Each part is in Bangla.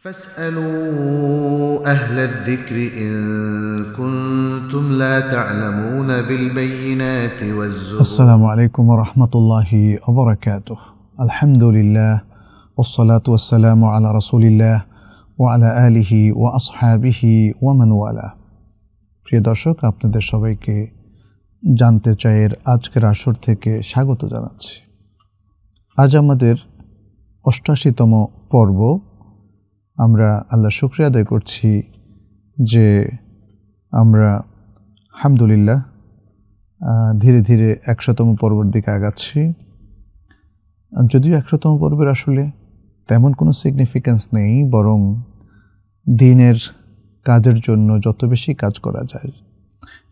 فاسألوا أهل الذكر إن كنتم لا تعلمون بالبينات والزهور السلام عليكم ورحمة الله وبركاته الحمد لله والصلاة والسلام على رسول الله وعلى آله وأصحابه ومن والاه প্রিয় দর্শক আপনাদের সবাইকে জানতে চাইয়ের আজকের আসর থেকে স্বাগত জানাচ্ছি আজ আমাদের অষ্টাশিতম পর্ব আমরা আল্লাহ শুক্রিয়া আদায় করছি যে আমরা হামদুলিল্লাহ ধীরে ধীরে একশোতম পর্বের দিকে আগাচ্ছি যদিও একশোতম পর্বের আসলে তেমন কোনো সিগনিফিক্যান্স নেই বরং দিনের কাজের জন্য যত বেশি কাজ করা যায়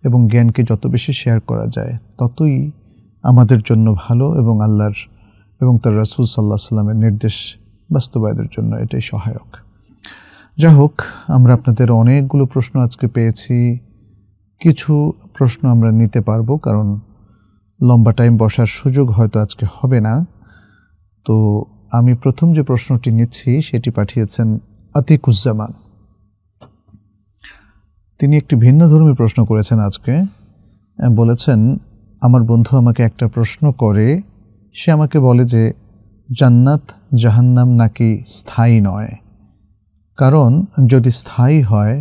এবং জ্ঞানকে যত বেশি শেয়ার করা যায় ততই আমাদের জন্য ভালো এবং আল্লাহর এবং তার রাসুল সাল্লাহ সাল্লামের নির্দেশ বাস্তবায়নের জন্য এটাই সহায়ক যা হোক আমরা আপনাদের অনেকগুলো প্রশ্ন আজকে পেয়েছি কিছু প্রশ্ন আমরা নিতে পারবো কারণ লম্বা টাইম বসার সুযোগ হয়তো আজকে হবে না তো আমি প্রথম যে প্রশ্নটি নিচ্ছি সেটি পাঠিয়েছেন আতিকুজ্জামান তিনি একটি ভিন্ন ধর্মী প্রশ্ন করেছেন আজকে বলেছেন আমার বন্ধু আমাকে একটা প্রশ্ন করে সে আমাকে বলে যে জান্নাত জাহান্নাম নাকি স্থায়ী নয় কারণ যদি স্থায়ী হয়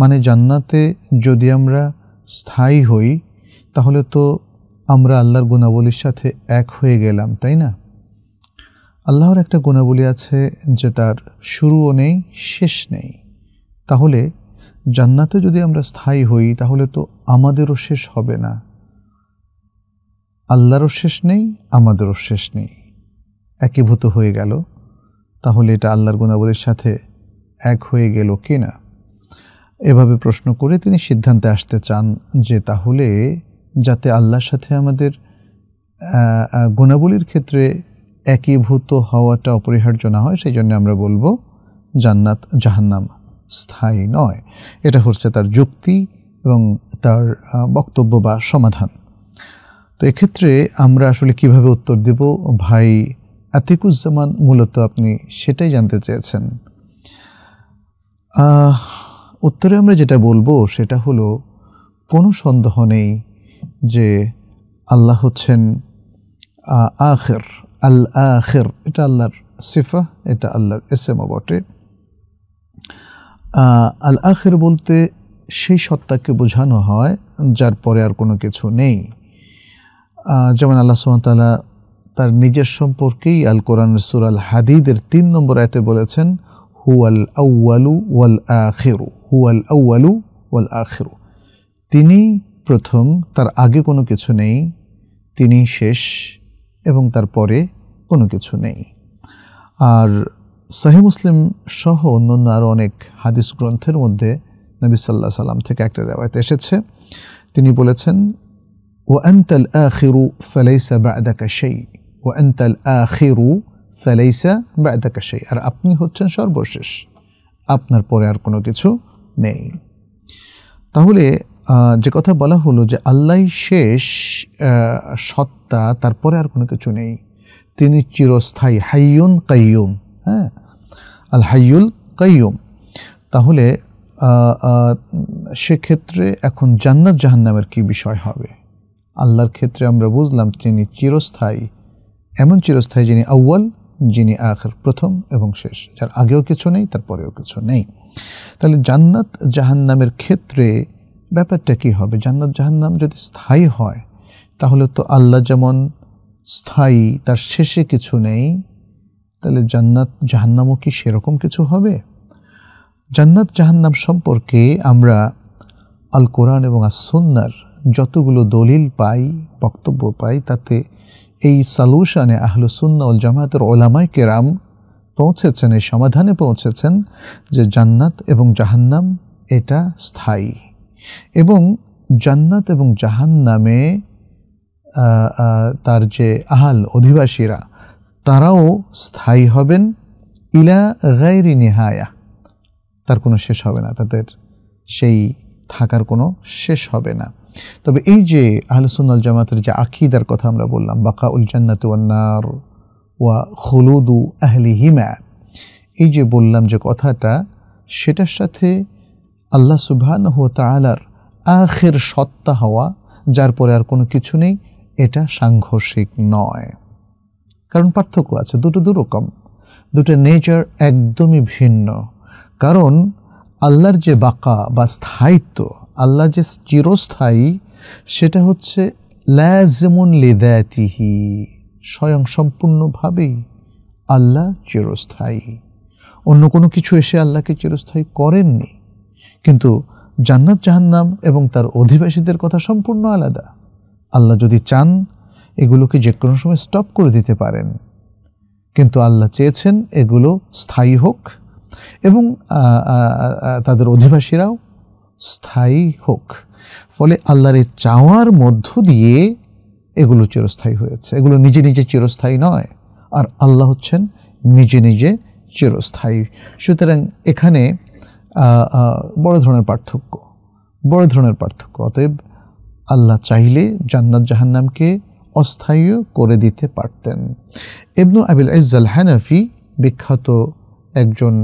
মানে জান্নাতে যদি আমরা স্থায়ী হই তাহলে তো আমরা আল্লাহর গুণাবলীর সাথে এক হয়ে গেলাম তাই না আল্লাহর একটা গুণাবলী আছে যে তার শুরুও নেই শেষ নেই তাহলে জান্নাতে যদি আমরা স্থায়ী হই তাহলে তো আমাদেরও শেষ হবে না আল্লাহরও শেষ নেই আমাদেরও শেষ নেই একীভূত হয়ে গেল তাহলে এটা আল্লাহর গুণাবলীর সাথে এক হয়ে গেল কি না এভাবে প্রশ্ন করে তিনি সিদ্ধান্তে আসতে চান যে তাহলে যাতে আল্লাহর সাথে আমাদের গুণাবলীর ক্ষেত্রে একীভূত হওয়াটা অপরিহার্য না হয় সেই জন্য আমরা বলবো জান্নাত জাহান্নাম স্থায়ী নয় এটা হচ্ছে তার যুক্তি এবং তার বক্তব্য বা সমাধান তো এক্ষেত্রে আমরা আসলে কিভাবে উত্তর দেব ভাই আতিকুজ্জামান মূলত আপনি সেটাই জানতে চেয়েছেন উত্তরে আমরা যেটা বলবো সেটা হলো কোনো সন্দেহ নেই যে আল্লাহ হচ্ছেন আখের আল আখের এটা আল্লাহর সিফা এটা আল্লাহর এসএমও বটে আল আখের বলতে সেই সত্তাকে বোঝানো হয় যার পরে আর কোনো কিছু নেই যেমন আল্লাহ সুমতালা তার নিজের সম্পর্কেই আল কোরআন সুরাল হাদিদের তিন নম্বর আয়তে বলেছেন হুয়াল আউ্বালু ওয়াল আখেরু হুয়াল আউ্বালু ওয়াল আখেরু তিনি প্রথম তার আগে কোনো কিছু নেই তিনি শেষ এবং তার পরে কোনো কিছু নেই আর সাহি মুসলিম সহ অন্যান্য আরও অনেক হাদিস গ্রন্থের মধ্যে নবী সাল্লাহ সাল্লাম থেকে একটা রেওয়ায়ত এসেছে তিনি বলেছেন ও আন্তাল আখিরু ফেলাইসা বাদাকা সেই ও আন্তাল আখিরু ফেলাইসা সেই আর আপনি হচ্ছেন সর্বশেষ আপনার পরে আর কোনো কিছু নেই তাহলে যে কথা বলা হলো যে আল্লাহ শেষ সত্তা তারপরে আর কোনো কিছু নেই তিনি চিরস্থায়ী হাইয়ুন কাইয়ুম হ্যাঁ আল হাইয়ুল কাইয়ুম তাহলে সেক্ষেত্রে এখন জান্নাত জাহান্নামের কি বিষয় হবে আল্লাহর ক্ষেত্রে আমরা বুঝলাম তিনি চিরস্থায়ী এমন চিরস্থায়ী যিনি আউ্য়াল যিনি আখের প্রথম এবং শেষ যার আগেও কিছু নেই তার পরেও কিছু নেই তাহলে জান্নাত জাহান্নামের ক্ষেত্রে ব্যাপারটা কী হবে জান্নাত জাহান্নাম যদি স্থায়ী হয় তাহলে তো আল্লাহ যেমন স্থায়ী তার শেষে কিছু নেই তাহলে জান্নাত জাহান্নামও কি সেরকম কিছু হবে জান্নাত জাহান্নাম সম্পর্কে আমরা আল কোরআন এবং আসন্নার যতগুলো দলিল পাই বক্তব্য পাই তাতে এই সালুশানে আহলুসুন্নাউল জামাতের ওলামাই কেরাম পৌঁছেছেন এই সমাধানে পৌঁছেছেন যে জান্নাত এবং জাহান্নাম এটা স্থায়ী এবং জান্নাত এবং জাহান্নামে তার যে আহাল অধিবাসীরা তারাও স্থায়ী হবেন ইলা গাইরি নেহায়া তার কোনো শেষ হবে না তাদের সেই থাকার কোনো শেষ হবে না তবে এই যে আহলসুল জামাতের যে আকিদার কথা আমরা বললাম বাকা উল জান্নাত ওয়ান্নার ওয়া হলুদু আহলি হিমা এই যে বললাম যে কথাটা সেটার সাথে আল্লাহ সুবহান হো তালার আখের সত্তা হওয়া যার পরে আর কোনো কিছু নেই এটা সাংঘর্ষিক নয় কারণ পার্থক্য আছে দুটো দুরকম দুটো নেচার একদমই ভিন্ন কারণ আল্লাহর যে বাঁকা বা স্থায়িত্ব আল্লাহ যে চিরস্থায়ী সেটা হচ্ছে ল্যাজেমন লেদাতিহি স্বয়ং সম্পূর্ণভাবেই আল্লাহ চিরস্থায়ী অন্য কোনো কিছু এসে আল্লাহকে চিরস্থায়ী করেননি কিন্তু জান্নাত জাহান্নাম এবং তার অধিবাসীদের কথা সম্পূর্ণ আলাদা আল্লাহ যদি চান এগুলোকে যে কোনো সময় স্টপ করে দিতে পারেন কিন্তু আল্লাহ চেয়েছেন এগুলো স্থায়ী হোক এবং তাদের অধিবাসীরাও স্থায়ী হোক ফলে আল্লাহর চাওয়ার মধ্য দিয়ে এগুলো চিরস্থায়ী হয়েছে এগুলো নিজে নিজে চিরস্থায়ী নয় আর আল্লাহ হচ্ছেন নিজে নিজে চিরস্থায়ী সুতরাং এখানে বড় ধরনের পার্থক্য বড় ধরনের পার্থক্য অতএব আল্লাহ চাইলে জান্নাত জাহান্নামকে অস্থায়ীও করে দিতে পারতেন ইবনু আবিল ইজাল হ্যানাফি বিখ্যাত একজন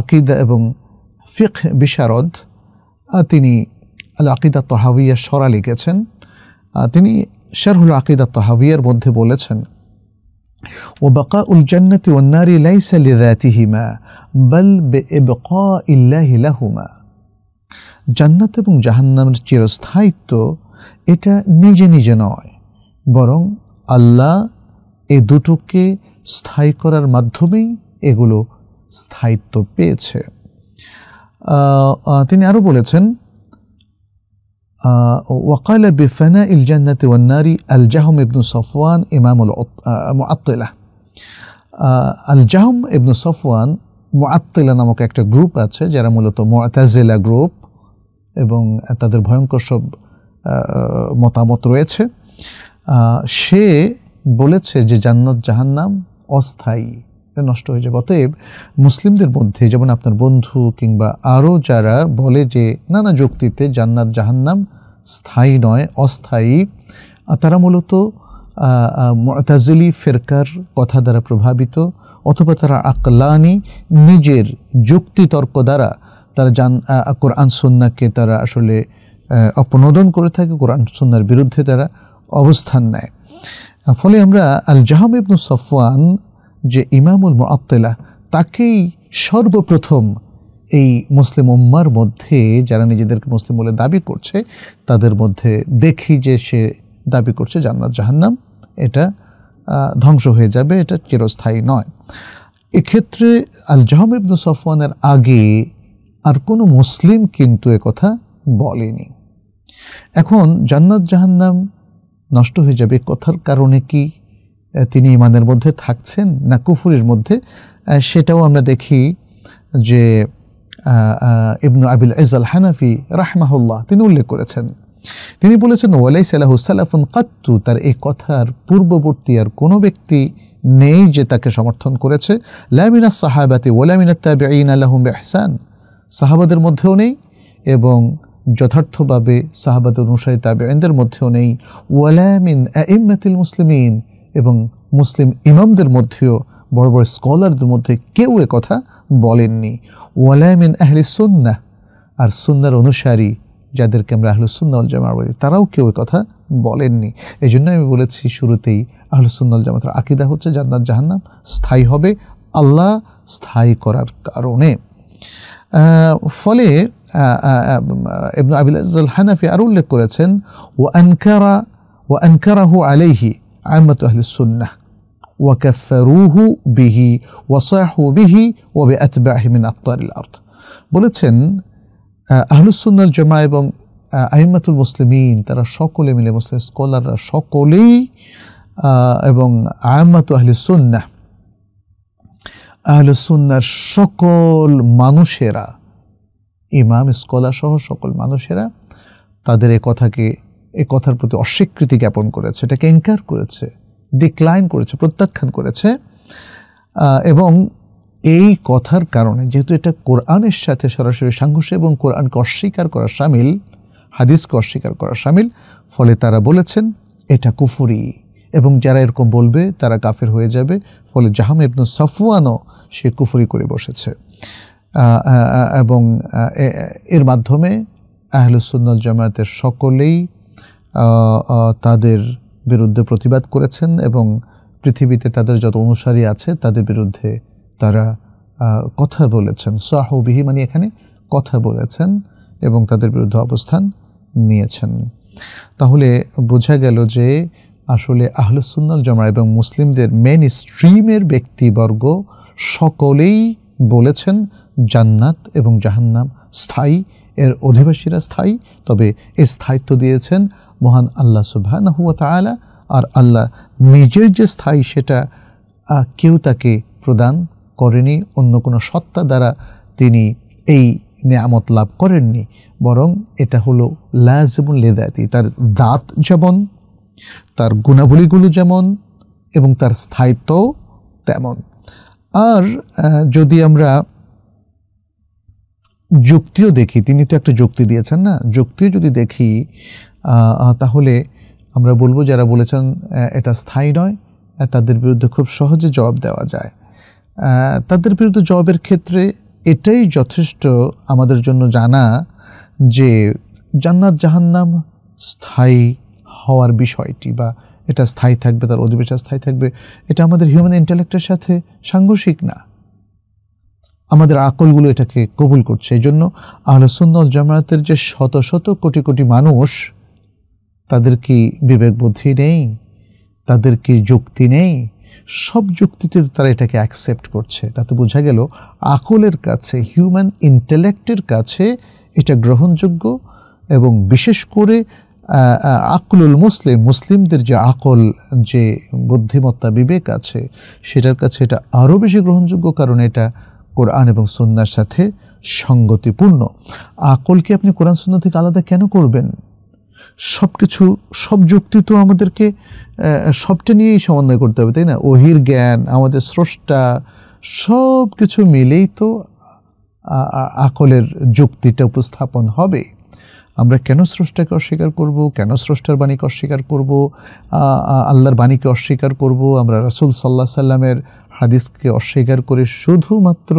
আকিদা এবং ফিক বিশারদ তিনি আল আকিদা তহাবিয়া সরা লিখেছেন তিনি শারহুল আকিদা তহাবিয়ার মধ্যে বলেছেন وبقاء الجنة والنار ليس لذاتهما بل بإبقاء বকা لهما জান্নাত এবং জাহান্নামের চিরস্থায়িত্ব এটা নিজে নিজে নয় বরং আল্লাহ এ দুটোকে স্থায়ী করার মাধ্যমেই এগুলো স্থায়িত্ব পেয়েছে তিনি আরও বলেছেন ওয়াকাল বিফানা ইল জান্নাতে ওয়ান্নারি আল জাহম ইবনু সফওয়ান ইমামুল মুআত্তিলা আল জাহম ইবনু সফওয়ান মুআত্তিলা নামক একটা গ্রুপ আছে যারা মূলত মুআতাজিলা গ্রুপ এবং তাদের ভয়ঙ্কর সব মতামত রয়েছে সে বলেছে যে জান্নাত জাহান্নাম অস্থায়ী নষ্ট হয়ে যাবে অতএব মুসলিমদের মধ্যে যেমন আপনার বন্ধু কিংবা আরও যারা বলে যে নানা যুক্তিতে জান্নাত জাহান্নাম স্থায়ী নয় অস্থায়ী তারা মূলত মতাজলি ফেরকার কথা দ্বারা প্রভাবিত অথবা তারা আকলানি নিজের যুক্তিতর্ক দ্বারা তারা জান কোরআন সন্নাকে তারা আসলে অপনোদন করে থাকে কোরআন সন্ন্যার বিরুদ্ধে তারা অবস্থান নেয় ফলে আমরা আল জাহাম ইবনু সফওয়ান যে ইমামুল মোয়াত্তেলা তাকেই সর্বপ্রথম এই মুসলিম উম্মার মধ্যে যারা নিজেদেরকে মুসলিম বলে দাবি করছে তাদের মধ্যে দেখি যে সে দাবি করছে জান্নাত জাহান্নাম এটা ধ্বংস হয়ে যাবে এটা চিরস্থায়ী নয় এক্ষেত্রে আল জাহম ইবনু সফওয়ানের আগে আর কোনো মুসলিম কিন্তু কথা বলেনি এখন জান্নাত জাহান্নাম নষ্ট হয়ে যাবে কথার কারণে কি তিনি ইমানের মধ্যে থাকছেন না কুফুরের মধ্যে সেটাও আমরা দেখি যে ইবনু আবিল ইজাল হানাফি রাহমাহুল্লাহ তিনি উল্লেখ করেছেন তিনি বলেছেন ওয়ালাই সালাহু সালাফুন কাত্তু তার এই কথার পূর্ববর্তী আর কোনো ব্যক্তি নেই যে তাকে সমর্থন করেছে লামিনা সাহাবাতি ওলামিনা তাবেঈন আলহম বেহসান সাহাবাদের মধ্যেও নেই এবং যথার্থভাবে সাহাবাদ অনুসারী তাবেঈনদের মধ্যেও নেই ওয়ালামিন আইম্মাতিল মুসলিমিন এবং মুসলিম ইমামদের মধ্যেও বড় বড় স্কলারদের মধ্যে কেউ কথা বলেননি ওয়ালায়মিন আহলি সুন্না আর সুন্নার অনুসারী যাদেরকে আমরা আহলুসুন্নাল জামা বলি তারাও কেউ কথা বলেননি এই জন্য আমি বলেছি শুরুতেই আহলুসুন্নাল জামাতের আকিদা হচ্ছে জান্নাত জাহান্নাম স্থায়ী হবে আল্লাহ স্থায়ী করার কারণে ফলে আবিল হানাফি আরও উল্লেখ করেছেন ও আনকারা ও আনকারাহু আলাইহি আহমত আহলে সুন্নাহ ওয়াকাফারুহ বিহি ওয়াসাহু বিহি ওয়াবে আতবাহিমিন আক্তারিল আর্থ বলেছেন আহলুসুন্নাল জামা এবং আহমাতুল মুসলিমিন তারা সকলে মিলে মুসলিম স্কলাররা সকলেই এবং আহমাতু আহলে সুন্নাহ আহলে সুন্নার সকল মানুষেরা ইমাম স্কলার সহ সকল মানুষেরা তাদের এ কথাকে এ কথার প্রতি অস্বীকৃতি জ্ঞাপন করেছে এটাকে এনকার করেছে ডিক্লাইন করেছে প্রত্যাখ্যান করেছে এবং এই কথার কারণে যেহেতু এটা কোরআনের সাথে সরাসরি সাংঘর্ষ এবং কোরআনকে অস্বীকার করা সামিল হাদিসকে অস্বীকার করা সামিল ফলে তারা বলেছেন এটা কুফুরি এবং যারা এরকম বলবে তারা কাফের হয়ে যাবে ফলে জাহাম ইবনু সাফওয়ানও সে কুফুরি করে বসেছে এবং এর মাধ্যমে আহলুসুন্নল জামায়াতের সকলেই তাদের বিরুদ্ধে প্রতিবাদ করেছেন এবং পৃথিবীতে তাদের যত অনুসারী আছে তাদের বিরুদ্ধে তারা কথা বলেছেন সাহবিহি মানে এখানে কথা বলেছেন এবং তাদের বিরুদ্ধে অবস্থান নিয়েছেন তাহলে বোঝা গেল যে আসলে আহলুসুন্নাল জমা এবং মুসলিমদের মেন স্ট্রিমের ব্যক্তিবর্গ সকলেই বলেছেন জান্নাত এবং জাহান্নাম স্থায়ী এর অধিবাসীরা স্থায়ী তবে এ স্থায়িত্ব দিয়েছেন মহান আল্লাহ সুবাহানা হুয়া তালা আর আল্লাহ নিজের যে স্থায়ী সেটা কেউ তাকে প্রদান করেনি অন্য কোনো সত্তা দ্বারা তিনি এই নেয়ামত লাভ করেননি বরং এটা হলো লাজমুল লেদায়তি তার দাঁত যেমন তার গুণাবলীগুলো যেমন এবং তার স্থায়িত্বও তেমন আর যদি আমরা যুক্তিও দেখি তিনি তো একটা যুক্তি দিয়েছেন না যুক্তিও যদি দেখি তাহলে আমরা বলবো যারা বলেছেন এটা স্থায়ী নয় তাদের বিরুদ্ধে খুব সহজে জবাব দেওয়া যায় তাদের বিরুদ্ধে জবাবের ক্ষেত্রে এটাই যথেষ্ট আমাদের জন্য জানা যে জান্নাত জাহান্নাম স্থায়ী হওয়ার বিষয়টি বা এটা স্থায়ী থাকবে তার অধিবেশন স্থায়ী থাকবে এটা আমাদের হিউম্যান ইন্টালেক্টের সাথে সাংঘর্ষিক না আমাদের আকলগুলো এটাকে কবুল করছে এই জন্য সুন্দর জামায়াতের যে শত শত কোটি কোটি মানুষ তাদের কি বিবেক বুদ্ধি নেই তাদের কি যুক্তি নেই সব যুক্তিতে তারা এটাকে অ্যাকসেপ্ট করছে তাতে বোঝা গেল আকলের কাছে হিউম্যান ইন্টেলেক্টের কাছে এটা গ্রহণযোগ্য এবং বিশেষ করে আকলুল মুসলিম মুসলিমদের যে আকল যে বুদ্ধিমত্তা বিবেক আছে সেটার কাছে এটা আরও বেশি গ্রহণযোগ্য কারণ এটা কোরআন এবং সন্ন্যার সাথে সঙ্গতিপূর্ণ আকলকে আপনি কোরআন সন্ন্য থেকে আলাদা কেন করবেন সব কিছু সব যুক্তি তো আমাদেরকে সবটা নিয়েই সমন্বয় করতে হবে তাই না অহির জ্ঞান আমাদের স্রষ্টা সব কিছু মিলেই তো আকলের যুক্তিটা উপস্থাপন হবে আমরা কেন স্রষ্টাকে অস্বীকার করব কেন স্রষ্টার বাণীকে অস্বীকার করব আল্লাহর বাণীকে অস্বীকার করব আমরা রাসুল সাল্লাহ সাল্লামের হাদিসকে অস্বীকার করে শুধুমাত্র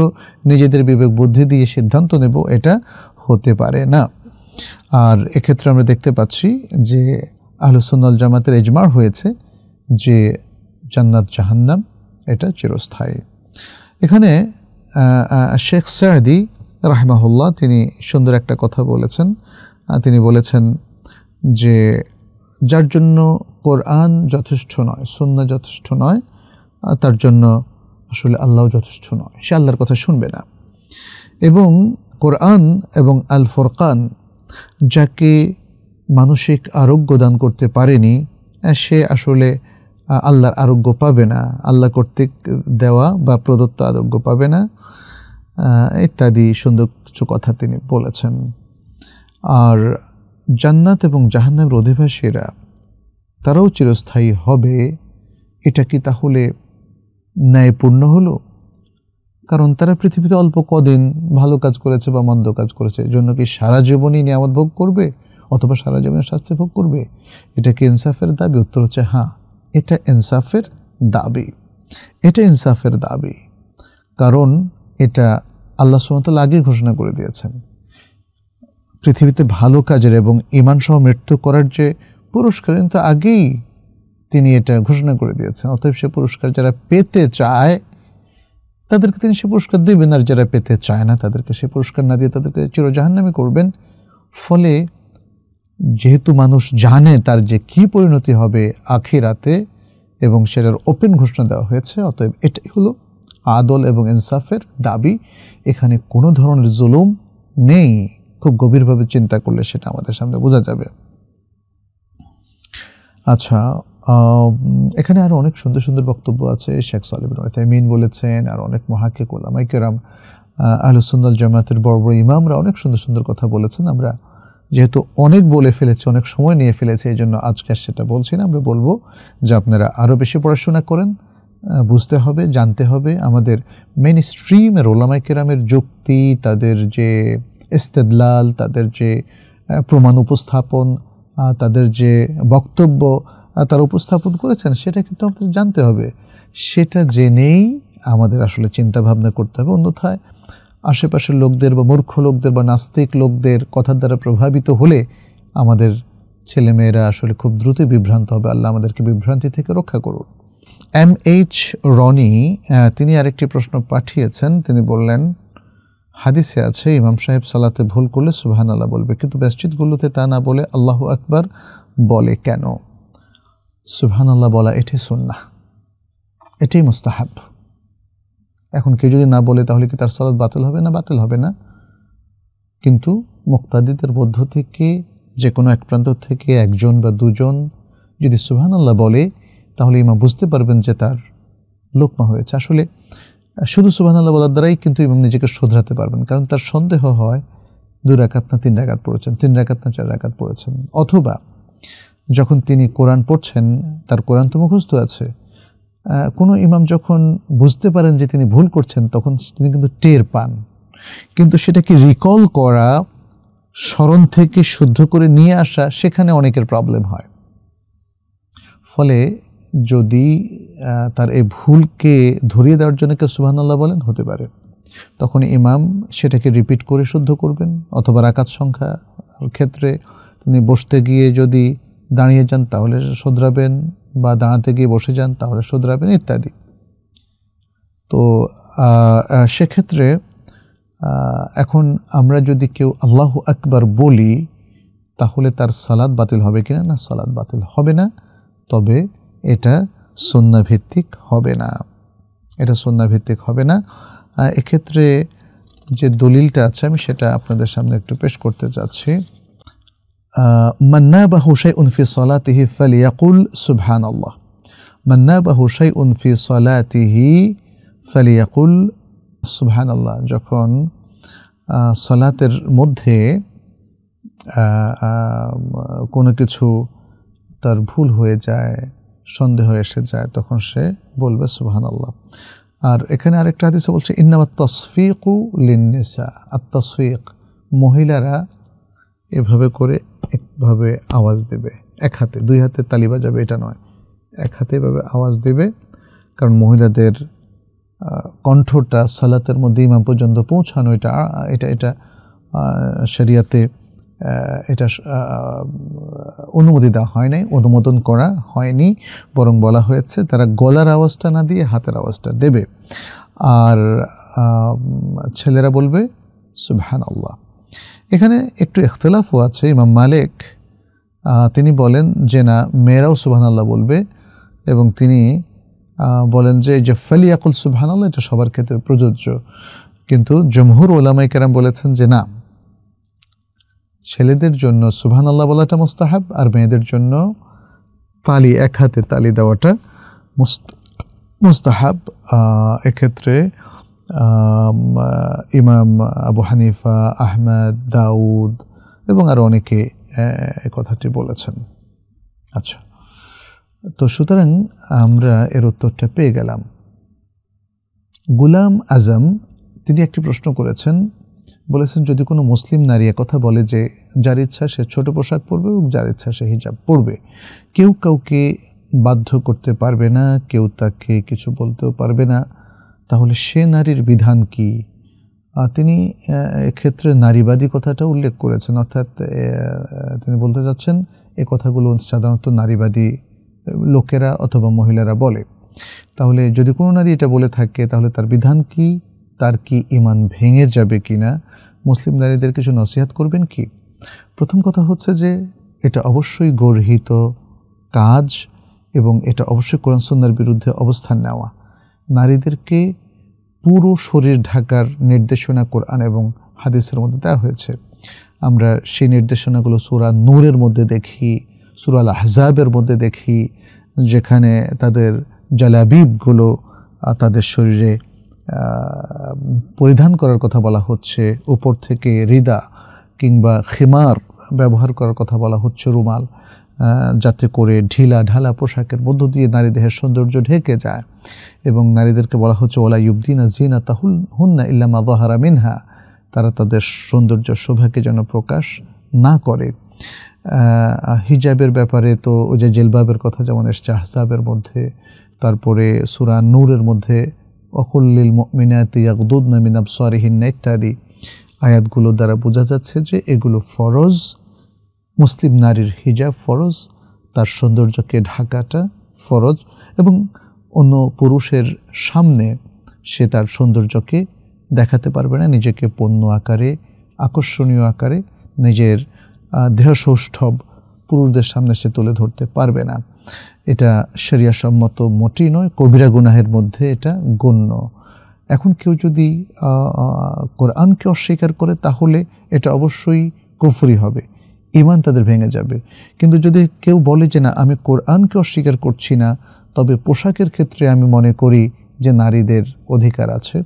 নিজেদের বিবেক বুদ্ধি দিয়ে সিদ্ধান্ত নেব এটা হতে পারে না আর এক্ষেত্রে আমরা দেখতে পাচ্ছি যে আহলুসন্নাল জামাতের এজমার হয়েছে যে জান্নাত জাহান্নাম এটা চিরস্থায়ী এখানে শেখ সাদি রাহমাহুল্লাহ তিনি সুন্দর একটা কথা বলেছেন তিনি বলেছেন যে যার জন্য কোরআন যথেষ্ট নয় সন্না যথেষ্ট নয় তার জন্য আসলে আল্লাহ যথেষ্ট নয় সে আল্লাহর কথা শুনবে না এবং কোরআন এবং আল ফোরকান যাকে মানসিক আরোগ্য দান করতে পারেনি সে আসলে আল্লাহর আরোগ্য পাবে না আল্লাহ কর্তৃক দেওয়া বা প্রদত্ত আরোগ্য পাবে না ইত্যাদি সুন্দর কিছু কথা তিনি বলেছেন আর জান্নাত এবং জাহান্নামের অধিবাসীরা তারাও চিরস্থায়ী হবে এটা কি তাহলে ন্যায়পূর্ণ হলো কারণ তারা পৃথিবীতে অল্প কদিন ভালো কাজ করেছে বা মন্দ কাজ করেছে জন্য কি সারা জীবনই নিয়ামত ভোগ করবে অথবা সারা জীবনের শাস্তি ভোগ করবে এটা কি ইনসাফের দাবি উত্তর হচ্ছে হ্যাঁ এটা ইনসাফের দাবি এটা ইনসাফের দাবি কারণ এটা আল্লাহ সুমতাল আগে ঘোষণা করে দিয়েছেন পৃথিবীতে ভালো কাজের এবং ইমানসহ মৃত্যু করার যে পুরস্কার কিন্তু আগেই তিনি এটা ঘোষণা করে দিয়েছেন অতএব সে পুরস্কার যারা পেতে চায় তাদেরকে তিনি সে পুরস্কার দেবেন আর যারা পেতে চায় না তাদেরকে সে পুরস্কার না দিয়ে তাদেরকে চিরজাহান্নামে করবেন ফলে যেহেতু মানুষ জানে তার যে কি পরিণতি হবে রাতে এবং সেটার ওপেন ঘোষণা দেওয়া হয়েছে অতএব এটাই হলো আদল এবং ইনসাফের দাবি এখানে কোনো ধরনের জুলুম নেই খুব গভীরভাবে চিন্তা করলে সেটা আমাদের সামনে বোঝা যাবে আচ্ছা এখানে আরও অনেক সুন্দর সুন্দর বক্তব্য আছে শেখ সালিবিন ওসাইমিন বলেছেন আর অনেক মহাকে কোলামাই কেরাম আহলুসুন্দাল জামাতের বড় বড় ইমামরা অনেক সুন্দর সুন্দর কথা বলেছেন আমরা যেহেতু অনেক বলে ফেলেছি অনেক সময় নিয়ে ফেলেছি এই জন্য আজকে সেটা বলছি না আমরা বলবো যে আপনারা আরও বেশি পড়াশোনা করেন বুঝতে হবে জানতে হবে আমাদের মেন স্ট্রিমের ওলামাই কেরামের যুক্তি তাদের যে এস্তেদলাল তাদের যে প্রমাণ উপস্থাপন তাদের যে বক্তব্য তারা উপস্থাপন করেছেন সেটা কিন্তু আমাদের জানতে হবে সেটা জেনেই আমাদের আসলে চিন্তা ভাবনা করতে হবে অন্যথায় আশেপাশের লোকদের বা মূর্খ লোকদের বা নাস্তিক লোকদের কথার দ্বারা প্রভাবিত হলে আমাদের ছেলেমেয়েরা আসলে খুব দ্রুত বিভ্রান্ত হবে আল্লাহ আমাদেরকে বিভ্রান্তি থেকে রক্ষা করুন এম এইচ রনি তিনি আরেকটি প্রশ্ন পাঠিয়েছেন তিনি বললেন হাদিসে আছে ইমাম সাহেব সালাতে ভুল করলে সুবহান আল্লাহ বলবে কিন্তু মসজিদগুলোতে তা না বলে আল্লাহ আকবার বলে কেন সুবহানাল্লাহ বলা এটি সুন্না এটি মুস্তাহাব এখন কেউ যদি না বলে তাহলে কি তার সালাদ বাতিল হবে না বাতিল হবে না কিন্তু মুক্তাদিদের মধ্য থেকে যে কোনো এক প্রান্ত থেকে একজন বা দুজন যদি সুবহানাল্লাহ বলে তাহলে ইমা বুঝতে পারবেন যে তার লোকমা হয়েছে আসলে শুধু সুবহানাল্লাহ বলার দ্বারাই কিন্তু ইমাম নিজেকে শোধরাতে পারবেন কারণ তার সন্দেহ হয় দু রাকাত না তিন রাকাত পড়েছেন তিন রাকাত না চার রাকাত পড়েছেন অথবা যখন তিনি কোরআন পড়ছেন তার কোরআন তো মুখস্থ আছে কোনো ইমাম যখন বুঝতে পারেন যে তিনি ভুল করছেন তখন তিনি কিন্তু টের পান কিন্তু সেটাকে রিকল করা স্মরণ থেকে শুদ্ধ করে নিয়ে আসা সেখানে অনেকের প্রবলেম হয় ফলে যদি তার এই ভুলকে ধরিয়ে দেওয়ার জন্য কেউ সুবাহান্লাহ বলেন হতে পারে তখন ইমাম সেটাকে রিপিট করে শুদ্ধ করবেন অথবা রাকাত সংখ্যার ক্ষেত্রে তিনি বসতে গিয়ে যদি দাঁড়িয়ে যান তাহলে শোধরাবেন বা দাঁড়াতে গিয়ে বসে যান তাহলে শোধরাবেন ইত্যাদি তো সেক্ষেত্রে এখন আমরা যদি কেউ আল্লাহ আকবার বলি তাহলে তার সালাদ বাতিল হবে কিনা না সালাদ বাতিল হবে না তবে এটা সন্ন্যাভিত্তিক হবে না এটা সন্ন্যাভিত্তিক হবে না এক্ষেত্রে যে দলিলটা আছে আমি সেটা আপনাদের সামনে একটু পেশ করতে যাচ্ছি মান্নাবাহু শাই উনফি সলাতিহি ফালিয়াকুল সুবহান আল্লাহ মান্নাবাহু শাই উনফি সলাতিহি ফালিয়াকুল সুবহান আল্লাহ যখন সলাতের মধ্যে কোনো কিছু তার ভুল হয়ে যায় সন্দেহ এসে যায় তখন সে বলবে সুবহান আল্লাহ আর এখানে আরেকটা হাদিসে বলছে ইন্নামা তসফিকু লিন্নিসা আর তসফিক মহিলারা এভাবে করে একভাবে আওয়াজ দেবে এক হাতে দুই হাতে তালি বাজাবে এটা নয় এক হাতে এভাবে আওয়াজ দেবে কারণ মহিলাদের কণ্ঠটা সালাতের মধ্যে ইমাম পর্যন্ত পৌঁছানো এটা এটা এটা শরিয়াতে এটা অনুমতি দেওয়া হয় নাই অনুমোদন করা হয়নি বরং বলা হয়েছে তারা গলার আওয়াজটা না দিয়ে হাতের আওয়াজটা দেবে আর ছেলেরা বলবে সুবহান আল্লাহ এখানে একটু এখতলাফও আছে ইমাম মালিক তিনি বলেন যে না মেয়েরাও আল্লাহ বলবে এবং তিনি বলেন যে এই যে ফালিয়াকুল আল্লাহ এটা সবার ক্ষেত্রে প্রযোজ্য কিন্তু জমহুর ওলামাই কেরাম বলেছেন যে না ছেলেদের জন্য সুবহান আল্লাহ বলাটা মোস্তাহাব আর মেয়েদের জন্য তালি এক হাতে তালি দেওয়াটা মোস্তাহাব এক্ষেত্রে ইমাম আবু হানিফা আহমেদ দাউদ এবং আরও অনেকে এ কথাটি বলেছেন আচ্ছা তো সুতরাং আমরা এর উত্তরটা পেয়ে গেলাম গুলাম আজম তিনি একটি প্রশ্ন করেছেন বলেছেন যদি কোনো মুসলিম নারী কথা বলে যে যার ইচ্ছা সে ছোট পোশাক পরবে এবং যার ইচ্ছা সে হিজাব পরবে কেউ কাউকে বাধ্য করতে পারবে না কেউ তাকে কিছু বলতেও পারবে না তাহলে সে নারীর বিধান কি তিনি এক্ষেত্রে নারীবাদী কথাটা উল্লেখ করেছেন অর্থাৎ তিনি বলতে চাচ্ছেন এ কথাগুলো সাধারণত নারীবাদী লোকেরা অথবা মহিলারা বলে তাহলে যদি কোনো নারী এটা বলে থাকে তাহলে তার বিধান কি তার কি ইমান ভেঙে যাবে কি না মুসলিম নারীদের কিছু নসিহাত করবেন কি প্রথম কথা হচ্ছে যে এটা অবশ্যই গর্হিত কাজ এবং এটা অবশ্যই কোরআন সন্ন্যার বিরুদ্ধে অবস্থান নেওয়া নারীদেরকে পুরো শরীর ঢাকার নির্দেশনা কোরআন এবং হাদিসের মধ্যে দেওয়া হয়েছে আমরা সেই নির্দেশনাগুলো সুরা নূরের মধ্যে দেখি সুরাল আহজাবের মধ্যে দেখি যেখানে তাদের জালাবিবগুলো তাদের শরীরে পরিধান করার কথা বলা হচ্ছে উপর থেকে রিদা কিংবা খিমার ব্যবহার করার কথা বলা হচ্ছে রুমাল যাতে করে ঢিলা ঢালা পোশাকের মধ্য দিয়ে নারী দেহের সৌন্দর্য ঢেকে যায় এবং নারীদেরকে বলা হচ্ছে ওলা ইউবদিনা জিনা তাহুল হুন্না ইল্লামা দহারা মিনহা তারা তাদের সৌন্দর্য শোভাকে যেন প্রকাশ না করে হিজাবের ব্যাপারে তো ওই যে জেলবাবের কথা যেমন এসছে আহসাবের মধ্যে তারপরে সুরা নূরের মধ্যে অকুল্লিল মিনায়াতি ইয়াকুদ্না মিনাবসারিহিন্না ইত্যাদি আয়াতগুলো দ্বারা বোঝা যাচ্ছে যে এগুলো ফরজ মুসলিম নারীর হিজাব ফরজ তার সৌন্দর্যকে ঢাকাটা ফরজ এবং অন্য পুরুষের সামনে সে তার সৌন্দর্যকে দেখাতে পারবে না নিজেকে পণ্য আকারে আকর্ষণীয় আকারে নিজের দেহসৌষ্ঠব পুরুষদের সামনে সে তুলে ধরতে পারবে না এটা সেরিয়াসম্মত মোটেই নয় কবিরা গুনাহের মধ্যে এটা গণ্য এখন কেউ যদি কোরআনকে অস্বীকার করে তাহলে এটা অবশ্যই কুফরি হবে ইমান তাদের ভেঙে যাবে কিন্তু যদি কেউ বলে যে না আমি কোরআনকে অস্বীকার করছি না তবে পোশাকের ক্ষেত্রে আমি মনে করি যে নারীদের অধিকার আছে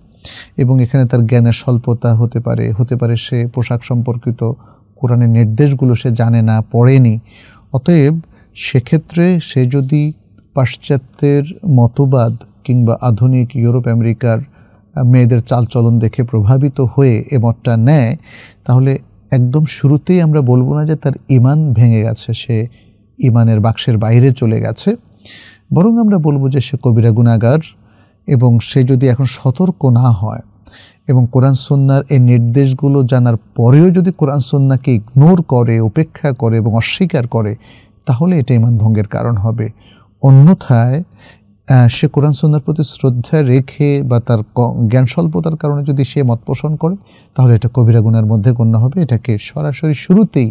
এবং এখানে তার জ্ঞানের স্বল্পতা হতে পারে হতে পারে সে পোশাক সম্পর্কিত কোরআনের নির্দেশগুলো সে জানে না পড়েনি অতএব সেক্ষেত্রে সে যদি পাশ্চাত্যের মতবাদ কিংবা আধুনিক ইউরোপ আমেরিকার মেয়েদের চালচলন দেখে প্রভাবিত হয়ে এ মতটা নেয় তাহলে একদম শুরুতেই আমরা বলবো না যে তার ইমান ভেঙে গেছে সে ইমানের বাক্সের বাইরে চলে গেছে বরং আমরা বলবো যে সে কবিরা গুণাগার এবং সে যদি এখন সতর্ক না হয় এবং কোরআন সন্ন্যার এই নির্দেশগুলো জানার পরেও যদি কোরআন সন্ন্যাকে ইগনোর করে উপেক্ষা করে এবং অস্বীকার করে তাহলে এটা ইমান ভঙ্গের কারণ হবে অন্যথায় সে কোরআন সন্ন্যার প্রতি শ্রদ্ধা রেখে বা তার জ্ঞান স্বল্পতার কারণে যদি সে মত পোষণ করে তাহলে এটা কবিরা গুনার মধ্যে গণ্য হবে এটাকে সরাসরি শুরুতেই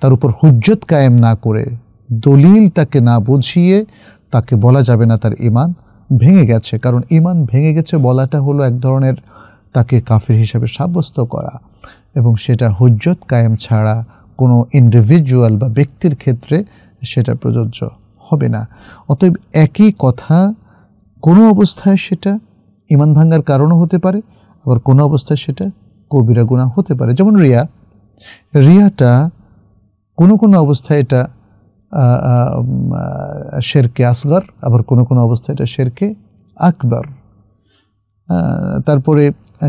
তার উপর হুজ্জত কায়েম না করে দলিল তাকে না বুঝিয়ে তাকে বলা যাবে না তার ইমান ভেঙে গেছে কারণ ইমান ভেঙে গেছে বলাটা হলো এক ধরনের তাকে কাফির হিসাবে সাব্যস্ত করা এবং সেটা হুজ্জত কায়েম ছাড়া কোনো ইন্ডিভিজুয়াল বা ব্যক্তির ক্ষেত্রে সেটা প্রযোজ্য হবে না অতএব একই কথা কোনো অবস্থায় সেটা ইমান ভাঙ্গার কারণও হতে পারে আবার কোনো অবস্থায় সেটা কবিরা গুণা হতে পারে যেমন রিয়া রিয়াটা কোনো কোনো অবস্থায় এটা শেরকে আসগর আবার কোনো কোনো অবস্থায় এটা শেরকে আকবর তারপরে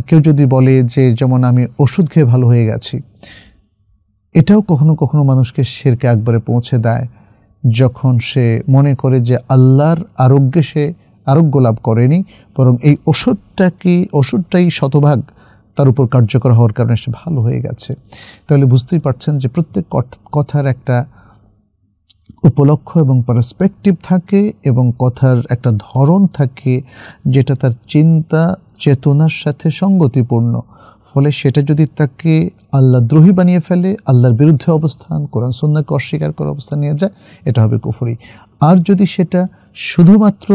কেউ যদি বলে যে যেমন আমি ওষুধ খেয়ে ভালো হয়ে গেছি এটাও কখনো কখনো মানুষকে শেরকে আকবরে পৌঁছে দেয় যখন সে মনে করে যে আল্লাহর আরোগ্যে সে আরোগ্য লাভ করেনি বরং এই ওষুধটাকে ওষুধটাই শতভাগ তার উপর কার্যকর হওয়ার কারণে সে ভালো হয়ে গেছে তাহলে বুঝতেই পারছেন যে প্রত্যেক কথার একটা উপলক্ষ এবং পার্সপেক্টিভ থাকে এবং কথার একটা ধরন থাকে যেটা তার চিন্তা চেতনার সাথে সঙ্গতিপূর্ণ ফলে সেটা যদি তাকে আল্লাহ দ্রোহী বানিয়ে ফেলে আল্লাহর বিরুদ্ধে অবস্থান কোরআন সন্ন্যাকে অস্বীকার করার অবস্থান নিয়ে যায় এটা হবে কুফরি আর যদি সেটা শুধুমাত্র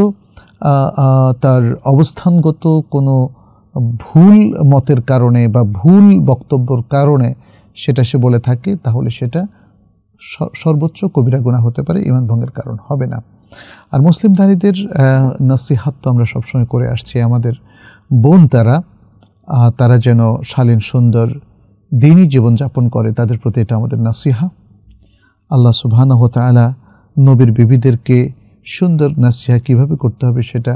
তার অবস্থানগত কোনো ভুল মতের কারণে বা ভুল বক্তব্যর কারণে সেটা সে বলে থাকে তাহলে সেটা সর্বোচ্চ কবিরা গুণা হতে পারে ইমান ভঙ্গের কারণ হবে না আর মুসলিম মুসলিমধারীদের নসিহাত তো আমরা সবসময় করে আসছি আমাদের বোন তারা তারা যেন শালীন সুন্দর দিনই জীবনযাপন করে তাদের প্রতি এটা আমাদের নাসিহা আল্লাহ সুবহানাহ আলা নবীর বিবিদেরকে সুন্দর নাসিহা কিভাবে করতে হবে সেটা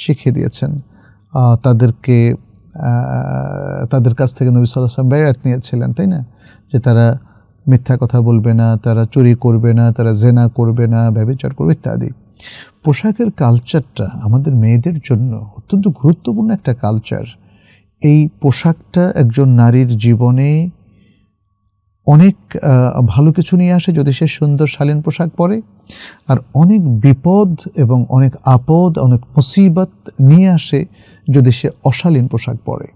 শিখিয়ে দিয়েছেন তাদেরকে তাদের কাছ থেকে নবী সাল্লাহ সাল্লাম বেড়াত নিয়েছিলেন তাই না যে তারা মিথ্যা কথা বলবে না তারা চুরি করবে না তারা জেনা করবে না ব্যবচার করবে ইত্যাদি পোশাকের কালচারটা আমাদের মেয়েদের জন্য অত্যন্ত গুরুত্বপূর্ণ একটা কালচার এই পোশাকটা একজন নারীর জীবনে অনেক ভালো কিছু নিয়ে আসে যদি সে সুন্দর শালীন পোশাক পরে আর অনেক বিপদ এবং অনেক আপদ অনেক মুসিবত নিয়ে আসে যদি সে অশালীন পোশাক পরে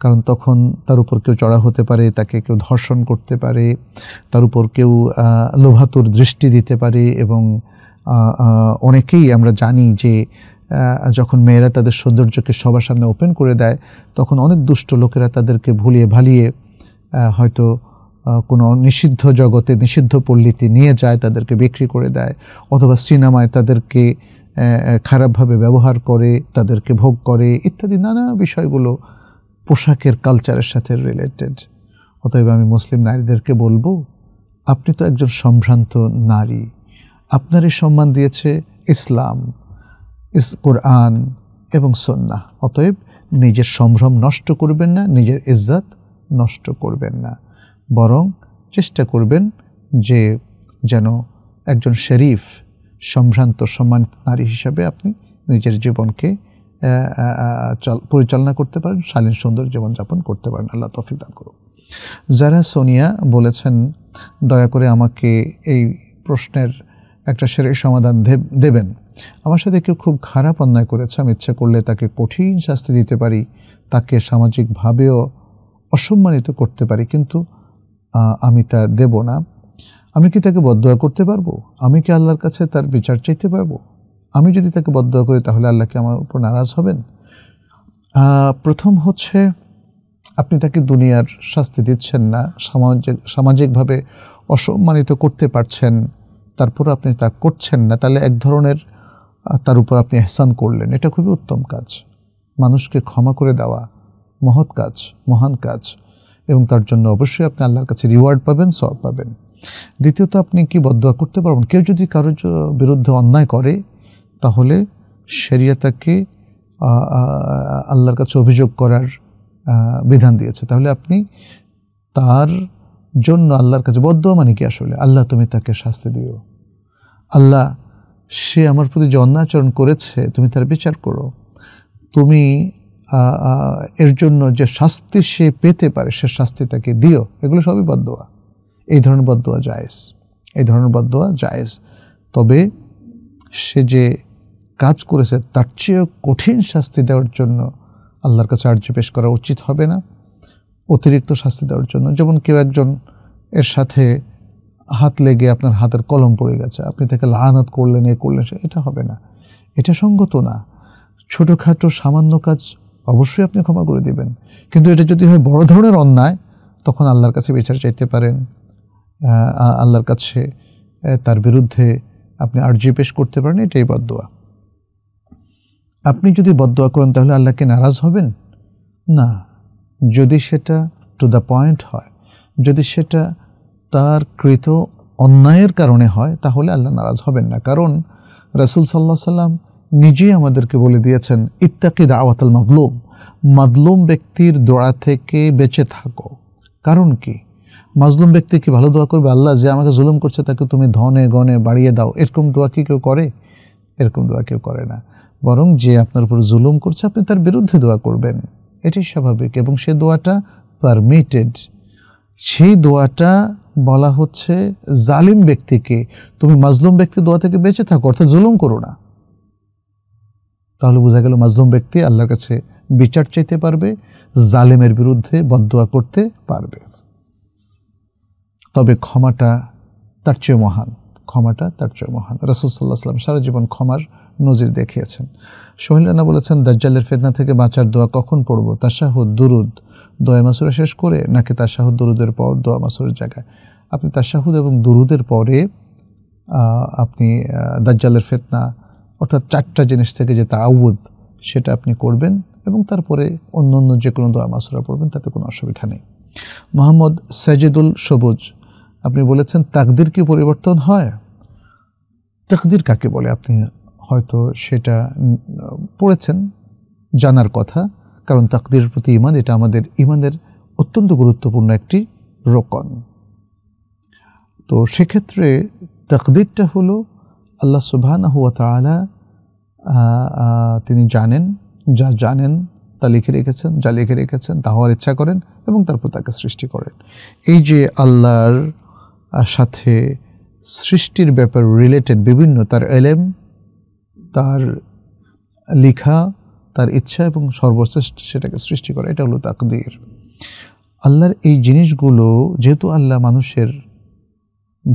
কারণ তখন তার উপর কেউ চড়া হতে পারে তাকে কেউ ধর্ষণ করতে পারে তার উপর কেউ লোভাতুর দৃষ্টি দিতে পারে এবং অনেকেই আমরা জানি যে যখন মেয়েরা তাদের সৌন্দর্যকে সবার সামনে ওপেন করে দেয় তখন অনেক দুষ্ট লোকেরা তাদেরকে ভুলিয়ে ভালিয়ে হয়তো কোনো নিষিদ্ধ জগতে নিষিদ্ধ পল্লীতে নিয়ে যায় তাদেরকে বিক্রি করে দেয় অথবা সিনেমায় তাদেরকে খারাপভাবে ব্যবহার করে তাদেরকে ভোগ করে ইত্যাদি নানা বিষয়গুলো পোশাকের কালচারের সাথে রিলেটেড অতএব আমি মুসলিম নারীদেরকে বলবো আপনি তো একজন সম্ভ্রান্ত নারী আপনারই সম্মান দিয়েছে ইসলাম ইস কোরআন এবং সন্না অতএব নিজের সম্ভ্রম নষ্ট করবেন না নিজের ইজ্জাত নষ্ট করবেন না বরং চেষ্টা করবেন যে যেন একজন শরীফ সম্ভ্রান্ত সম্মানিত নারী হিসাবে আপনি নিজের জীবনকে পরিচালনা করতে পারেন শালীন সুন্দর জীবনযাপন করতে পারেন আল্লাহ তফিক দান করুন যারা সোনিয়া বলেছেন দয়া করে আমাকে এই প্রশ্নের একটা সেরে সমাধান দেবেন আমার সাথে কেউ খুব খারাপ অন্যায় করেছে আমি ইচ্ছে করলে তাকে কঠিন শাস্তি দিতে পারি তাকে সামাজিকভাবেও অসম্মানিত করতে পারি কিন্তু আমি তা দেব না আমি কি তাকে বদয়া করতে পারবো আমি কি আল্লাহর কাছে তার বিচার চাইতে পারবো আমি যদি তাকে বদয়া করি তাহলে আল্লাহকে আমার উপর নারাজ হবেন প্রথম হচ্ছে আপনি তাকে দুনিয়ার শাস্তি দিচ্ছেন না সামাজিক সামাজিকভাবে অসম্মানিত করতে পারছেন তারপর আপনি তা করছেন না তাহলে এক ধরনের তার উপর আপনি এহসান করলেন এটা খুবই উত্তম কাজ মানুষকে ক্ষমা করে দেওয়া মহৎ কাজ মহান কাজ এবং তার জন্য অবশ্যই আপনি আল্লাহর কাছে রিওয়ার্ড পাবেন সব পাবেন দ্বিতীয়ত আপনি কি বদয়া করতে পারবেন কেউ যদি কারোর বিরুদ্ধে অন্যায় করে তাহলে সেরিয়া তাকে আল্লাহর কাছে অভিযোগ করার বিধান দিয়েছে তাহলে আপনি তার জন্য আল্লাহর কাছে বদ্ধ মানে কি আসলে আল্লাহ তুমি তাকে শাস্তি দিও আল্লাহ সে আমার প্রতি যে অন্যাচরণ করেছে তুমি তার বিচার করো তুমি এর জন্য যে শাস্তি সে পেতে পারে সে শাস্তি তাকে দিও এগুলো সবই বদোয়া এই ধরনের বদোয়া জায়েজ এই ধরনের বদোয়া জায়েজ তবে সে যে কাজ করেছে তার চেয়েও কঠিন শাস্তি দেওয়ার জন্য আল্লাহর কাছে আর্য পেশ করা উচিত হবে না অতিরিক্ত শাস্তি দেওয়ার জন্য যেমন কেউ একজন এর সাথে হাত লেগে আপনার হাতের কলম পড়ে গেছে আপনি তাকে লাহানাত করলেন এ করলেন সে এটা হবে না এটা সঙ্গত না ছোটোখাটো সামান্য কাজ অবশ্যই আপনি ক্ষমা করে দিবেন কিন্তু এটা যদি হয় বড় ধরনের অন্যায় তখন আল্লাহর কাছে বিচার চাইতে পারেন আল্লাহর কাছে তার বিরুদ্ধে আপনি আর্জি পেশ করতে পারেন এটাই বদোয়া আপনি যদি বদোয়া করেন তাহলে আল্লাহকে নারাজ হবেন না যদি সেটা টু দ্য পয়েন্ট হয় যদি সেটা তার কৃত অন্যায়ের কারণে হয় তাহলে আল্লাহ নারাজ হবেন না কারণ রাসুল সাল্লাহ সাল্লাম নিজেই আমাদেরকে বলে দিয়েছেন ইত্তাকি দাওয়াত আল মাদলুম মাদলুম ব্যক্তির দোড়া থেকে বেঁচে থাকো কারণ কি মাজলুম ব্যক্তি কি ভালো দোয়া করবে আল্লাহ যে আমাকে জুলুম করছে তাকে তুমি ধনে গনে বাড়িয়ে দাও এরকম দোয়া কি কেউ করে এরকম দোয়া কেউ করে না বরং যে আপনার উপর জুলুম করছে আপনি তার বিরুদ্ধে দোয়া করবেন এটি স্বাভাবিক এবং সে দোয়াটা পারমিটেড সেই দোয়াটা বলা হচ্ছে জালিম ব্যক্তিকে তুমি মাজলুম ব্যক্তি দোয়া থেকে বেঁচে থাকো অর্থাৎ জুলুম করো না তাহলে বোঝা গেল মাজলুম ব্যক্তি আল্লাহর কাছে বিচার চাইতে পারবে জালেমের বিরুদ্ধে বদোয়া করতে পারবে তবে ক্ষমাটা তার চেয়ে মহান ক্ষমাটা তার চেয়ে মহান রসুলসাল্লাহ সাল্লাম সারা জীবন ক্ষমার নজির দেখিয়েছেন রানা বলেছেন দাজ্জালের ফেদনা থেকে বাঁচার দোয়া কখন তার তাশাহুদ দুরুদ দোয়া মাসুরা শেষ করে নাকি তাশাহুদ দুরুদের পর দোয়া মাসুরের জায়গায় আপনি তাশাহুদ এবং দুরুদের পরে আপনি দাজ্জালের ফেতনা অর্থাৎ চারটা জিনিস থেকে যে তাউদ সেটা আপনি করবেন এবং তারপরে অন্য অন্য যে কোনো দোয়া মাসুরা পড়বেন তাতে কোনো অসুবিধা নেই মোহাম্মদ সাজেদুল সবুজ আপনি বলেছেন তাকদির কি পরিবর্তন হয় তাকদির কাকে বলে আপনি হয়তো সেটা পড়েছেন জানার কথা কারণ তাকদির প্রতি ইমান এটা আমাদের ইমানের অত্যন্ত গুরুত্বপূর্ণ একটি রোকন তো সেক্ষেত্রে তকদিরটা হলো আল্লাহ সুবহানা হুয়া তালা তিনি জানেন যা জানেন তা লিখে রেখেছেন যা লিখে রেখেছেন তা হওয়ার ইচ্ছা করেন এবং তারপর তাকে সৃষ্টি করেন এই যে আল্লাহর সাথে সৃষ্টির ব্যাপার রিলেটেড বিভিন্ন তার এলেম তার লিখা তার ইচ্ছা এবং সর্বশ্রেষ্ঠ সেটাকে সৃষ্টি করা এটা হলো তাকদির আল্লাহর এই জিনিসগুলো যেহেতু আল্লাহ মানুষের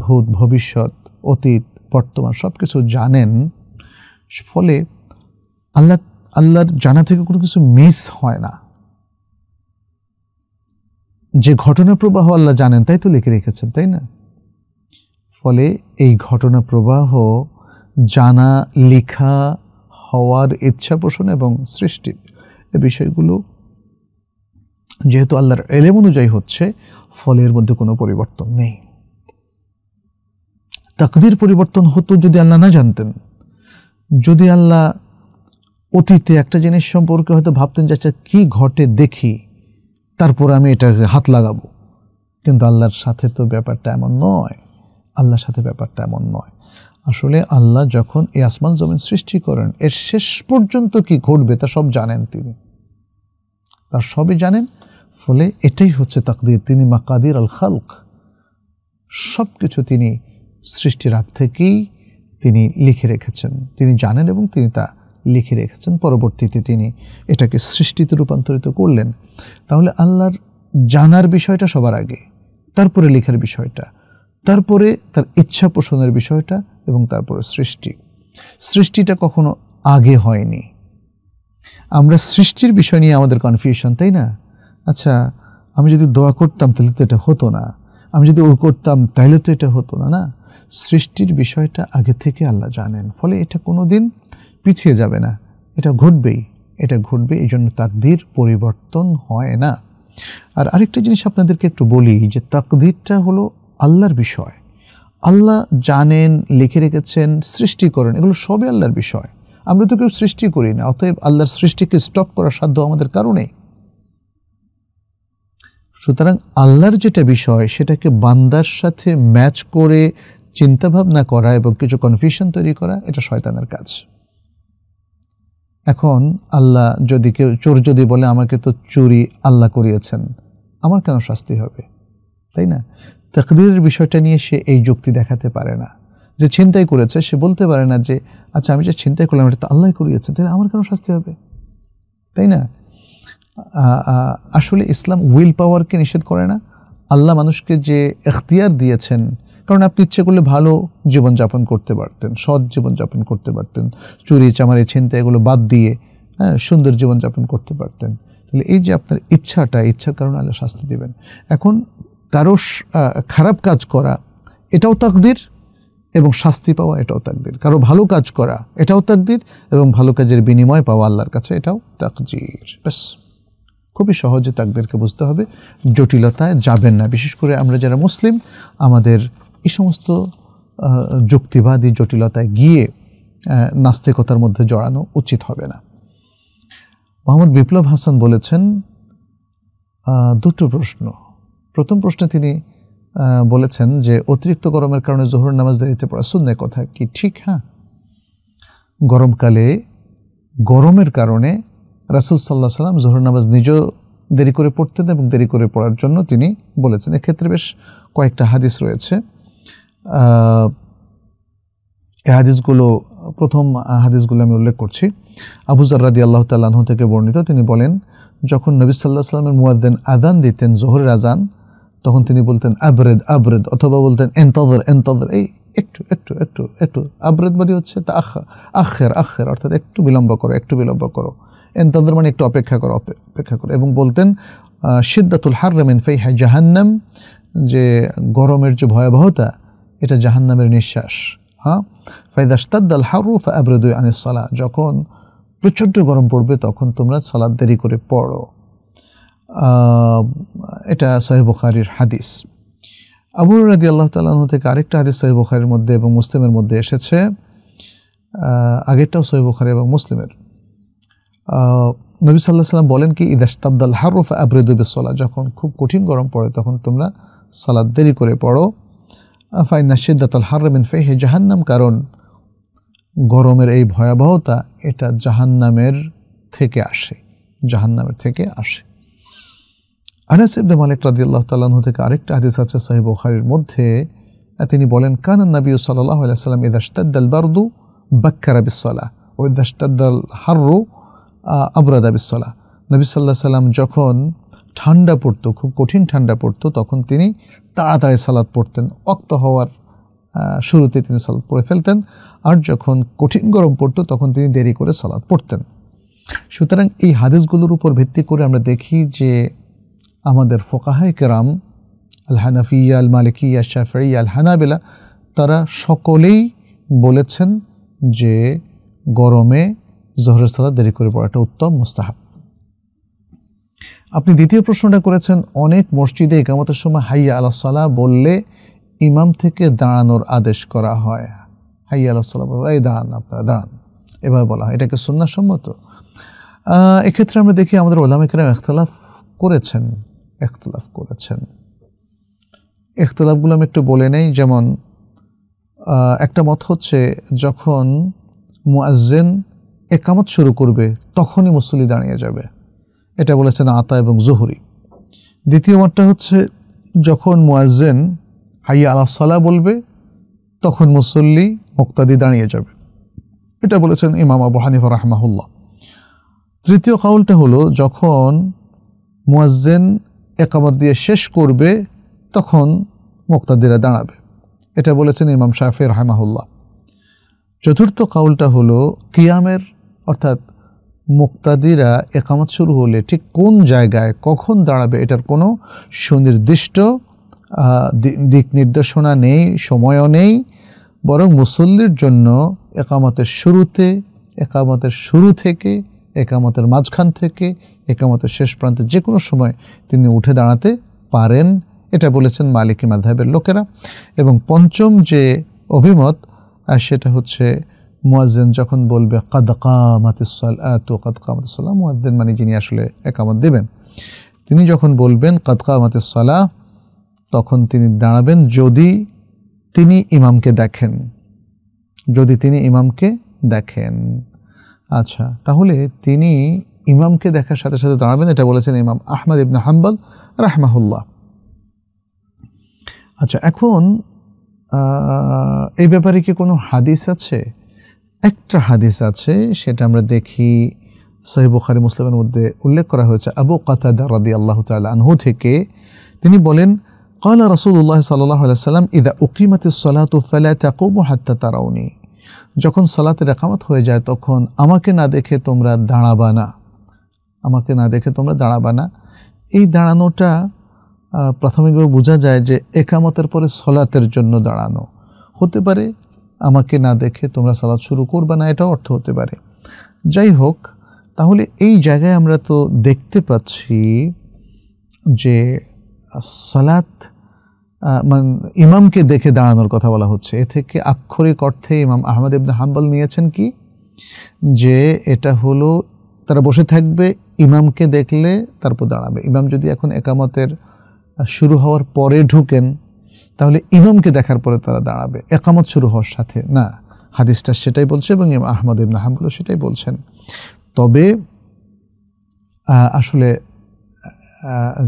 ভূত ভবিষ্যৎ অতীত বর্তমান সব কিছু জানেন ফলে আল্লাহ আল্লাহর জানা থেকে কোনো কিছু মিস হয় না যে ঘটনা প্রবাহ আল্লাহ জানেন তাই তো লিখে রেখেছেন তাই না ফলে এই ঘটনা প্রবাহ জানা লেখা হওয়ার ইচ্ছা পোষণ এবং সৃষ্টি এ বিষয়গুলো যেহেতু আল্লাহর এলেম অনুযায়ী হচ্ছে ফলে এর মধ্যে কোনো পরিবর্তন নেই তাকদির পরিবর্তন হতো যদি আল্লাহ না জানতেন যদি আল্লাহ অতীতে একটা জিনিস সম্পর্কে হয়তো ভাবতেন যে আচ্ছা কী ঘটে দেখি তারপর আমি এটা হাত লাগাবো কিন্তু আল্লাহর সাথে তো ব্যাপারটা এমন নয় আল্লাহর সাথে ব্যাপারটা এমন নয় আসলে আল্লাহ যখন এই আসমান জমিন সৃষ্টি করেন এর শেষ পর্যন্ত কি ঘটবে তা সব জানেন তিনি তার সবই জানেন ফলে এটাই হচ্ছে তাকদির তিনি মাকাদির আল খালক সব কিছু তিনি সৃষ্টির হাত থেকেই তিনি লিখে রেখেছেন তিনি জানেন এবং তিনি তা লিখে রেখেছেন পরবর্তীতে তিনি এটাকে সৃষ্টিতে রূপান্তরিত করলেন তাহলে আল্লাহর জানার বিষয়টা সবার আগে তারপরে লেখার বিষয়টা তারপরে তার ইচ্ছা পোষণের বিষয়টা এবং তারপরে সৃষ্টি সৃষ্টিটা কখনো আগে হয়নি আমরা সৃষ্টির বিষয় নিয়ে আমাদের কনফিউশন তাই না আচ্ছা আমি যদি দোয়া করতাম তাহলে তো এটা হতো না আমি যদি ও করতাম তাহলে তো এটা হতো না না সৃষ্টির বিষয়টা আগে থেকে আল্লাহ জানেন ফলে এটা কোনো দিন পিছিয়ে যাবে না এটা ঘটবেই এটা ঘটবে এই জন্য তাকদির পরিবর্তন হয় না আর আরেকটা জিনিস আপনাদেরকে একটু বলি যে তাকদিরটা হলো আল্লাহর বিষয় আল্লাহ জানেন লিখে রেখেছেন সৃষ্টি করেন এগুলো সবই আল্লাহর বিষয় আমরা তো কেউ সৃষ্টি করি না অতএব আল্লাহর সৃষ্টিকে স্টপ করার সাধ্য আমাদের কারণে সুতরাং আল্লাহর যেটা বিষয় সেটাকে বান্দার সাথে ম্যাচ করে চিন্তাভাবনা করা এবং কিছু কনফিউশন তৈরি করা এটা শয়তানের কাজ এখন আল্লাহ যদি কেউ চোর যদি বলে আমাকে তো চুরি আল্লাহ করিয়েছেন আমার কেন শাস্তি হবে তাই না তকদিরের বিষয়টা নিয়ে সে এই যুক্তি দেখাতে পারে না যে ছিনতাই করেছে সে বলতে পারে না যে আচ্ছা আমি যে ছিনতাই করলাম এটা তো আল্লাহ করিয়েছে তাহলে আমার কেন শাস্তি হবে তাই না আসলে ইসলাম উইল পাওয়ারকে নিষেধ করে না আল্লাহ মানুষকে যে এখতিয়ার দিয়েছেন কারণ আপনি ইচ্ছে করলে ভালো জীবনযাপন করতে পারতেন সৎ জীবনযাপন করতে পারতেন চুরি চামারি ছিনতে এগুলো বাদ দিয়ে হ্যাঁ সুন্দর জীবনযাপন করতে পারতেন তাহলে এই যে আপনার ইচ্ছাটা ইচ্ছার কারণে আল্লাহ শাস্তি দেবেন এখন কারো খারাপ কাজ করা এটাও তাকদির এবং শাস্তি পাওয়া এটাও তাকদির কারো ভালো কাজ করা এটাও তাকদির এবং ভালো কাজের বিনিময় পাওয়া আল্লাহর কাছে এটাও তাকজির ব্যাস খুবই সহজে তাকদেরকে বুঝতে হবে জটিলতায় যাবেন না বিশেষ করে আমরা যারা মুসলিম আমাদের এই সমস্ত যুক্তিবাদী জটিলতায় গিয়ে নাস্তিকতার মধ্যে জড়ানো উচিত হবে না মোহাম্মদ বিপ্লব হাসান বলেছেন দুটো প্রশ্ন প্রথম প্রশ্নে তিনি বলেছেন যে অতিরিক্ত গরমের কারণে জোহর নামাজ দেরিতে পড়া সুন্নের কথা কি ঠিক হ্যাঁ গরমকালে গরমের কারণে রাসুল সাল্লাহ সাল্লাম জোহর নামাজ নিজেও দেরি করে পড়তেন এবং দেরি করে পড়ার জন্য তিনি বলেছেন এক্ষেত্রে বেশ কয়েকটা হাদিস রয়েছে এ হাদিসগুলো প্রথম হাদিসগুলো আমি উল্লেখ করছি আবুজার রাদি আল্লাহ তাল্লাহ থেকে বর্ণিত তিনি বলেন যখন নবী সাল্লাহ সাল্লামের মুয়াদ্দেন আজান দিতেন জোহরের আজান তখন তিনি বলতেন আবরেদ আবরেদ অথবা বলতেন এনতদর এনতদর এই একটু একটু একটু একটু আবরেদবাদী মানে হচ্ছে তা আখের আখের অর্থাৎ একটু বিলম্ব করো একটু বিলম্ব করো এনতদর মানে একটু অপেক্ষা করো অপেক্ষা করো এবং বলতেন সিদ্দাতুল হার রেমেন ফেই হাই জাহান্নাম যে গরমের যে ভয়াবহতা এটা জাহান্নামের নিঃশ্বাস হ্যাঁ ফাইদাস্তাদ্দাল হারু ফা আবরুদু আনিসালা যখন প্রচণ্ড গরম পড়বে তখন তোমরা সালাদ দেরি করে পড়ো এটা সাহেব হাদিস আবুর রাদি আল্লাহ তালাহ থেকে আরেকটা হাদিস সাহেব মধ্যে এবং মুসলিমের মধ্যে এসেছে আগেরটাও সহি এবং মুসলিমের নবী সাল্লাহ সাল্লাম বলেন কি ইদাস্তাব্দাল হারুফ আবরেদুবিসলা যখন খুব কঠিন গরম পড়ে তখন তোমরা সালাদ দেরি করে পড়ো ফাইনা সিদ্দাতাল হারমিন ফেহে জাহান্নাম কারণ গরমের এই ভয়াবহতা এটা জাহান্নামের থেকে আসে জাহান্নামের থেকে আসে আনাস ইবনে মালিক রাদিয়াল্লাহু তাল্লাহ থেকে আরেকটা হাদিস আছে সাহেব বুখারীর মধ্যে তিনি বলেন কানা নবী সাল্লাল্লাহু আলাইহি সাল্লাম ইদা ইশতাদ্দাল বারদু বাক্কারা বিসসালাহ ও ইদা হাররু আবরাদ বিসসালাহ নবী সাল্লাল্লাহু সাল্লাম যখন ঠান্ডা পড়তো খুব কঠিন ঠান্ডা পড়তো তখন তিনি তাড়াতাড়ি সালাদ পড়তেন অক্ত হওয়ার শুরুতে তিনি সালাদ পড়ে ফেলতেন আর যখন কঠিন গরম পড়তো তখন তিনি দেরি করে সালাদ পড়তেন সুতরাং এই হাদিসগুলোর উপর ভিত্তি করে আমরা দেখি যে আমাদের ফোকাহায় কেরাম আল হানাফিয়া আল মালিকিয়া শাফি আল হানাবেলা তারা সকলেই বলেছেন যে গরমে জহরের সালাদ দেরি করে পড়াটা উত্তম মোস্তাহাব আপনি দ্বিতীয় প্রশ্নটা করেছেন অনেক মসজিদে একামতের সময় হাইয়া আল্লাহ বললে ইমাম থেকে দাঁড়ানোর আদেশ করা হয় হাইয়া আল্লাহ সাল্লাহ এই দাঁড়ান আপনারা দাঁড়ান এভাবে বলা হয় এটাকে সন্ন্যাসম্মত এক্ষেত্রে আমরা দেখি আমাদের ওলামিকরাম এখতলাফ করেছেন এখতলাফ করেছেন এখতলাফগুলো আমি একটু বলে নেই যেমন একটা মত হচ্ছে যখন মুয়াজ্জেন একামত শুরু করবে তখনই মুসল্লি দাঁড়িয়ে যাবে এটা বলেছেন আতা এবং জহুরি দ্বিতীয় মতটা হচ্ছে যখন মোয়াজেন হাইয়া আলা সালা বলবে তখন মুসল্লি মুক্তাদি দাঁড়িয়ে যাবে এটা বলেছেন ইমাম আবু হানিফা রাহমাহুল্লাহ তৃতীয় কাউলটা হলো যখন মোয়াজ্জেন একামত দিয়ে শেষ করবে তখন মুক্তাদিরা দাঁড়াবে এটা বলেছেন ইমাম শাহফি রাহমাহুল্লাহ চতুর্থ কাউলটা হলো কিয়ামের অর্থাৎ মুক্তাদিরা একামত শুরু হলে ঠিক কোন জায়গায় কখন দাঁড়াবে এটার কোনো সুনির্দিষ্ট দিক নির্দেশনা নেই সময়ও নেই বরং মুসল্লির জন্য একামতের শুরুতে একামতের শুরু থেকে একামতের মাঝখান থেকে একামতের শেষ প্রান্তে যে কোনো সময় তিনি উঠে দাঁড়াতে পারেন এটা বলেছেন মালিকী মাধাবের লোকেরা এবং পঞ্চম যে অভিমত সেটা হচ্ছে মুয়াজ্জেন যখন বলবে কাদ কামাতিসাল আতু মুয়াজ্জেন মানে যিনি আসলে একামত দেবেন তিনি যখন বলবেন কাদ কামাতিসাল্লাহ তখন তিনি দাঁড়াবেন যদি তিনি ইমামকে দেখেন যদি তিনি ইমামকে দেখেন আচ্ছা তাহলে তিনি ইমামকে দেখার সাথে সাথে দাঁড়াবেন এটা বলেছেন ইমাম আহমদ ইবনা হাম্বাল রাহমাহুল্লাহ আচ্ছা এখন এই ব্যাপারে কি কোনো হাদিস আছে একটা হাদিস আছে সেটা আমরা দেখি সহি বুখারি মুসলিমের মধ্যে উল্লেখ করা হয়েছে আবু কাতাদা রাদি আল্লাহ আনহু থেকে তিনি বলেন قال রসুল্লাহ সাল্লাম ইদা উকিমাতে عليه وسلم إذا أقيمت الصلاة فلا যখন সলাতে রেখামত হয়ে যায় তখন আমাকে না দেখে তোমরা দাঁড়াবা না আমাকে না দেখে তোমরা দাঁড়াবা না এই দাঁড়ানোটা প্রাথমিকভাবে বোঝা যায় যে একামতের পরে সলাতের জন্য দাঁড়ানো হতে পারে আমাকে না দেখে তোমরা সালাদ শুরু করবে না এটা অর্থ হতে পারে যাই হোক তাহলে এই জায়গায় আমরা তো দেখতে পাচ্ছি যে সালাত মানে ইমামকে দেখে দাঁড়ানোর কথা বলা হচ্ছে এ থেকে আক্ষরিক অর্থে ইমাম আহমদ ইবনে হাম্বল নিয়েছেন কি যে এটা হলো তারা বসে থাকবে ইমামকে দেখলে তারপর দাঁড়াবে ইমাম যদি এখন একামতের শুরু হওয়ার পরে ঢুকেন তাহলে ইমামকে দেখার পরে তারা দাঁড়াবে একামত শুরু হওয়ার সাথে না হাদিসটা সেটাই বলছে এবং ইম আহমদ ইম হাম্বলও সেটাই বলছেন তবে আসলে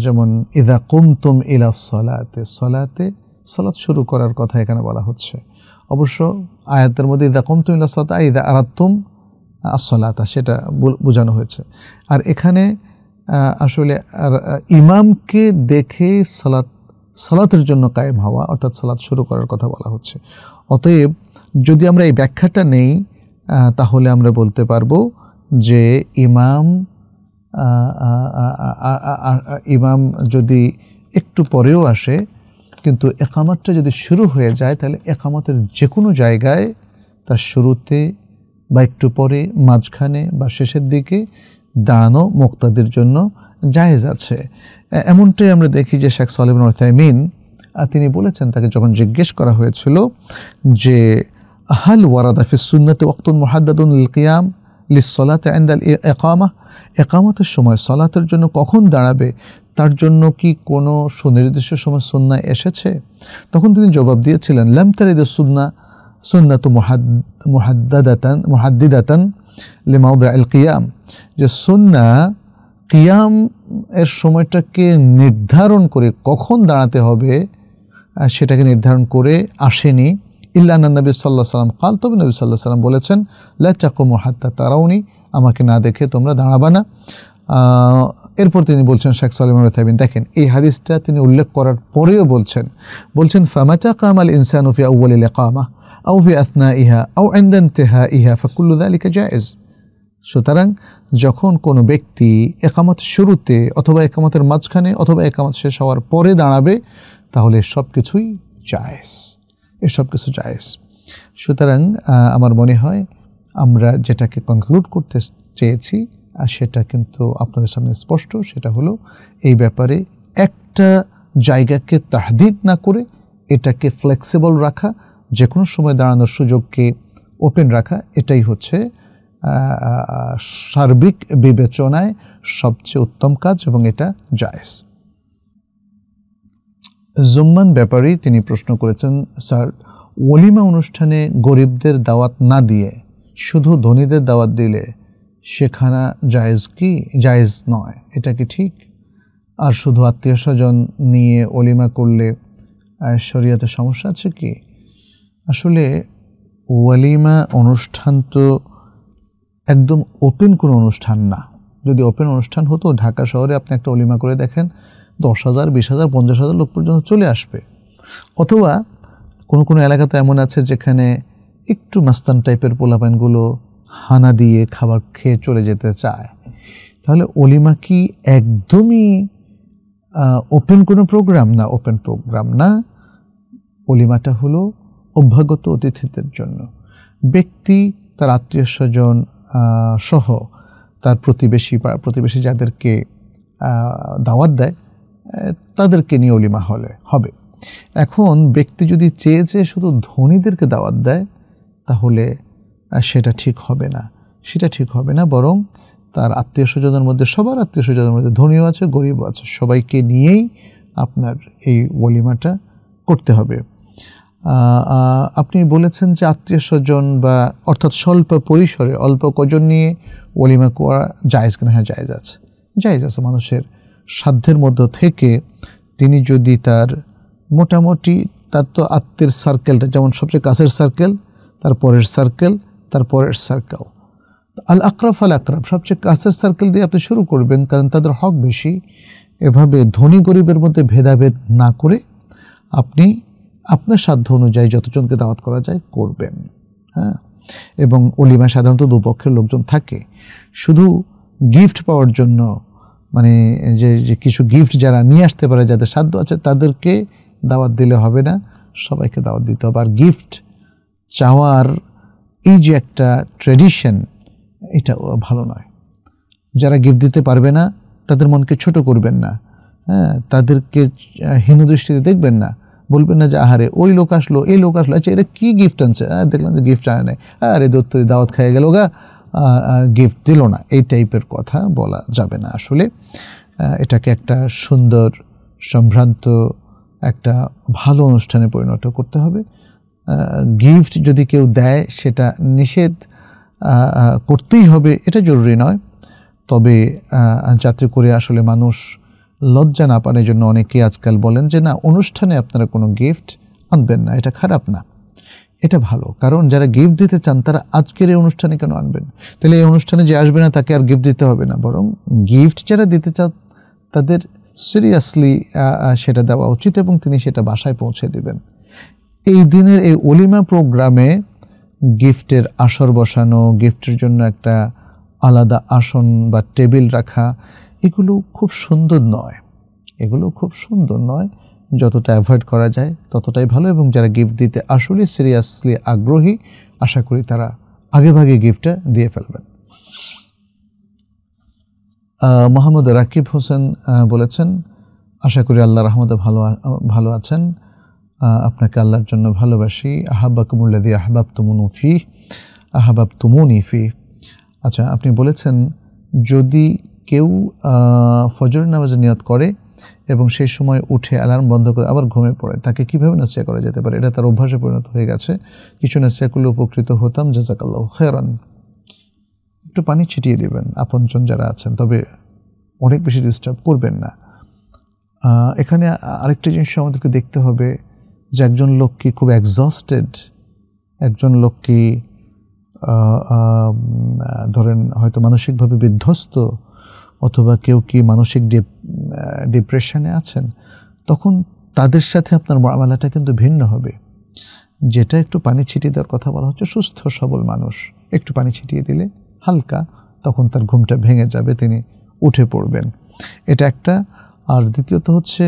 যেমন ইদা কুমতুম ইলা সলাতে সলাতে সলাত শুরু করার কথা এখানে বলা হচ্ছে অবশ্য আয়াতের মধ্যে ইদা কুমতুম ইলা সলাত ইদা আরাত্তুম আসলাতা সেটা বোঝানো হয়েছে আর এখানে আসলে ইমামকে দেখে সালাত সালাতের জন্য কায়েম হওয়া অর্থাৎ সালাত শুরু করার কথা বলা হচ্ছে অতএব যদি আমরা এই ব্যাখ্যাটা নেই তাহলে আমরা বলতে পারবো যে ইমাম ইমাম যদি একটু পরেও আসে কিন্তু একামতটা যদি শুরু হয়ে যায় তাহলে একামতের যে কোনো জায়গায় তার শুরুতে বা একটু পরে মাঝখানে বা শেষের দিকে দাঁড়ানো মোক্তাদের জন্য জায়েজ আছে এমনটাই আমরা দেখি যে শেখ সালেবন অর্থায়মিন তিনি বলেছেন তাকে যখন জিজ্ঞেস করা হয়েছিল যে হাল ওয়ারাদাফি সুন্নাতে অক্তুল মোহাদ্দাদুন কিয়াম লিসলাতে আন্দাল একামা একামতের সময় সলাতের জন্য কখন দাঁড়াবে তার জন্য কি কোনো সুনির্দিষ্ট সময় সুন্না এসেছে তখন তিনি জবাব দিয়েছিলেন লামতারিদ সুন্না সুন্নাত মহাদ মোহাদ্দাদাতান মহাদ্দিদাতান লিমাউদ্রা আল কিয়াম যে সুন্না কিয়াম এর সময়টাকে নির্ধারণ করে কখন দাঁড়াতে হবে সেটাকে নির্ধারণ করে আসেনি ইল্লা নবী সাল্লাহ সাল্লাম কাল তবে নবী সাল্লাহ সাল্লাম বলেছেন লাকুমু মহাত্মা তারাওনি আমাকে না দেখে তোমরা দাঁড়াবা না এরপর তিনি বলছেন শেখ সালিমান রথাবিন দেখেন এই হাদিসটা তিনি উল্লেখ করার পরেও বলছেন বলছেন ফামাচা কামাল ইনসানুফি আউ্বাল কামা আউফি আসনা ইহা আউ এন্দেন তেহা ইহা ফাকুল্লুদা আলিকা জায়েজ সুতরাং যখন কোনো ব্যক্তি একামত শুরুতে অথবা একামতের মাঝখানে অথবা একামত শেষ হওয়ার পরে দাঁড়াবে তাহলে সব কিছুই চায়স এসব কিছু চায়স সুতরাং আমার মনে হয় আমরা যেটাকে কনক্লুড করতে চেয়েছি আর সেটা কিন্তু আপনাদের সামনে স্পষ্ট সেটা হলো এই ব্যাপারে একটা জায়গাকে তাহদিদ না করে এটাকে ফ্লেক্সিবল রাখা যে কোনো সময় দাঁড়ানোর সুযোগকে ওপেন রাখা এটাই হচ্ছে সার্বিক বিবেচনায় সবচেয়ে উত্তম কাজ এবং এটা জায়েজ জুম্মান ব্যাপারেই তিনি প্রশ্ন করেছেন স্যার ওলিমা অনুষ্ঠানে গরিবদের দাওয়াত না দিয়ে শুধু ধনীদের দাওয়াত দিলে সেখানা জায়েজ কি জায়েজ নয় এটা কি ঠিক আর শুধু আত্মীয় স্বজন নিয়ে অলিমা করলে শরীয়তে সমস্যা আছে কি আসলে ওয়ালিমা অনুষ্ঠান তো একদম ওপেন কোনো অনুষ্ঠান না যদি ওপেন অনুষ্ঠান হতো ঢাকা শহরে আপনি একটা অলিমা করে দেখেন দশ হাজার বিশ হাজার পঞ্চাশ হাজার লোক পর্যন্ত চলে আসবে অথবা কোনো কোনো এলাকা তো এমন আছে যেখানে একটু মাস্তান টাইপের পোলাপানগুলো হানা দিয়ে খাবার খেয়ে চলে যেতে চায় তাহলে অলিমা কি একদমই ওপেন কোনো প্রোগ্রাম না ওপেন প্রোগ্রাম না অলিমাটা হলো অভ্যাগত অতিথিদের জন্য ব্যক্তি তার আত্মীয় স্বজন সহ তার প্রতিবেশী বা প্রতিবেশী যাদেরকে দাওয়াত দেয় তাদেরকে নিয়ে অলিমা হলে হবে এখন ব্যক্তি যদি চেয়ে চেয়ে শুধু ধনীদেরকে দাওয়াত দেয় তাহলে সেটা ঠিক হবে না সেটা ঠিক হবে না বরং তার আত্মীয় স্বজনের মধ্যে সবার আত্মীয় স্বজনের মধ্যে ধনীও আছে গরিবও আছে সবাইকে নিয়েই আপনার এই ওলিমাটা করতে হবে আপনি বলেছেন যে আত্মীয় স্বজন বা অর্থাৎ স্বল্প পরিসরে অল্প কজন নিয়ে ওলিমা করা জায়জ কিনা হ্যাঁ জায়জ আছে জায়জ আছে মানুষের সাধ্যের মধ্য থেকে তিনি যদি তার মোটামুটি তার তো আত্মীয় সার্কেলটা যেমন সবচেয়ে কাছের সার্কেল তার পরের সার্কেল তার পরের সার্কেল আল আকরাফ আল আকরাফ সবচেয়ে কাছের সার্কেল দিয়ে আপনি শুরু করবেন কারণ তাদের হক বেশি এভাবে ধনী গরিবের মধ্যে ভেদাভেদ না করে আপনি আপনার সাধ্য অনুযায়ী যতজনকে দাওয়াত করা যায় করবেন হ্যাঁ এবং অলিমায় সাধারণত দুপক্ষের লোকজন থাকে শুধু গিফট পাওয়ার জন্য মানে যে যে কিছু গিফট যারা নিয়ে আসতে পারে যাদের সাধ্য আছে তাদেরকে দাওয়াত দিলে হবে না সবাইকে দাওয়াত দিতে হবে আর গিফট চাওয়ার এই যে একটা ট্রেডিশন এটা ভালো নয় যারা গিফট দিতে পারবে না তাদের মনকে ছোট করবেন না হ্যাঁ তাদেরকে হীন দৃষ্টিতে দেখবেন না বলবেন না যে আহারে ওই লোক আসলো এই লোক আসলো আচ্ছা এটা কী গিফট আনছে দেখলাম যে গিফট আনে আরে দত্তরি দাওয়াত খেয়ে গেল গা গিফট দিল না এই টাইপের কথা বলা যাবে না আসলে এটাকে একটা সুন্দর সম্ভ্রান্ত একটা ভালো অনুষ্ঠানে পরিণত করতে হবে গিফট যদি কেউ দেয় সেটা নিষেধ করতেই হবে এটা জরুরি নয় তবে যাতে করে আসলে মানুষ লজ্জা না পানের জন্য অনেকেই আজকাল বলেন যে না অনুষ্ঠানে আপনারা কোনো গিফট আনবেন না এটা খারাপ না এটা ভালো কারণ যারা গিফট দিতে চান তারা আজকের এই অনুষ্ঠানে কেন আনবেন তাহলে এই অনুষ্ঠানে যে আসবে না তাকে আর গিফট দিতে হবে না বরং গিফট যারা দিতে চান তাদের সিরিয়াসলি সেটা দেওয়া উচিত এবং তিনি সেটা বাসায় পৌঁছে দিবেন এই দিনের এই অলিমা প্রোগ্রামে গিফটের আসর বসানো গিফটের জন্য একটা আলাদা আসন বা টেবিল রাখা এগুলো খুব সুন্দর নয় এগুলো খুব সুন্দর নয় যতটা অ্যাভয়েড করা যায় ততটাই ভালো এবং যারা গিফট দিতে আসলে সিরিয়াসলি আগ্রহী আশা করি তারা আগেভাগে গিফটটা দিয়ে ফেলবেন মোহাম্মদ রাকিব হোসেন বলেছেন আশা করি আল্লাহ রহমদে ভালো ভালো আছেন আপনাকে আল্লাহর জন্য ভালোবাসি আহাব্বা কুমুল্লাদি আহবাব তুমুন ফি আহাবাব তুমুন ফি আচ্ছা আপনি বলেছেন যদি কেউ ফজর নামাজে নিয়ত করে এবং সেই সময় উঠে অ্যালার্ম বন্ধ করে আবার ঘুমে পড়ে তাকে কীভাবে নাসিয়া করা যেতে পারে এটা তার অভ্যাসে পরিণত হয়ে গেছে কিছু নাসিয়া করলে উপকৃত হতাম জাজাকাল্লাহ খেরান একটু পানি ছিটিয়ে দেবেন আপনজন যারা আছেন তবে অনেক বেশি ডিস্টার্ব করবেন না এখানে আরেকটা জিনিস আমাদেরকে দেখতে হবে যে একজন লোক কি খুব এক্সস্টেড একজন লোক কি ধরেন হয়তো মানসিকভাবে বিধ্বস্ত অথবা কেউ কি মানসিক ডিপ্রেশনে আছেন তখন তাদের সাথে আপনার মামলাটা কিন্তু ভিন্ন হবে যেটা একটু পানি ছিটিয়ে দেওয়ার কথা বলা হচ্ছে সুস্থ সবল মানুষ একটু পানি ছিটিয়ে দিলে হালকা তখন তার ঘুমটা ভেঙে যাবে তিনি উঠে পড়বেন এটা একটা আর দ্বিতীয়ত হচ্ছে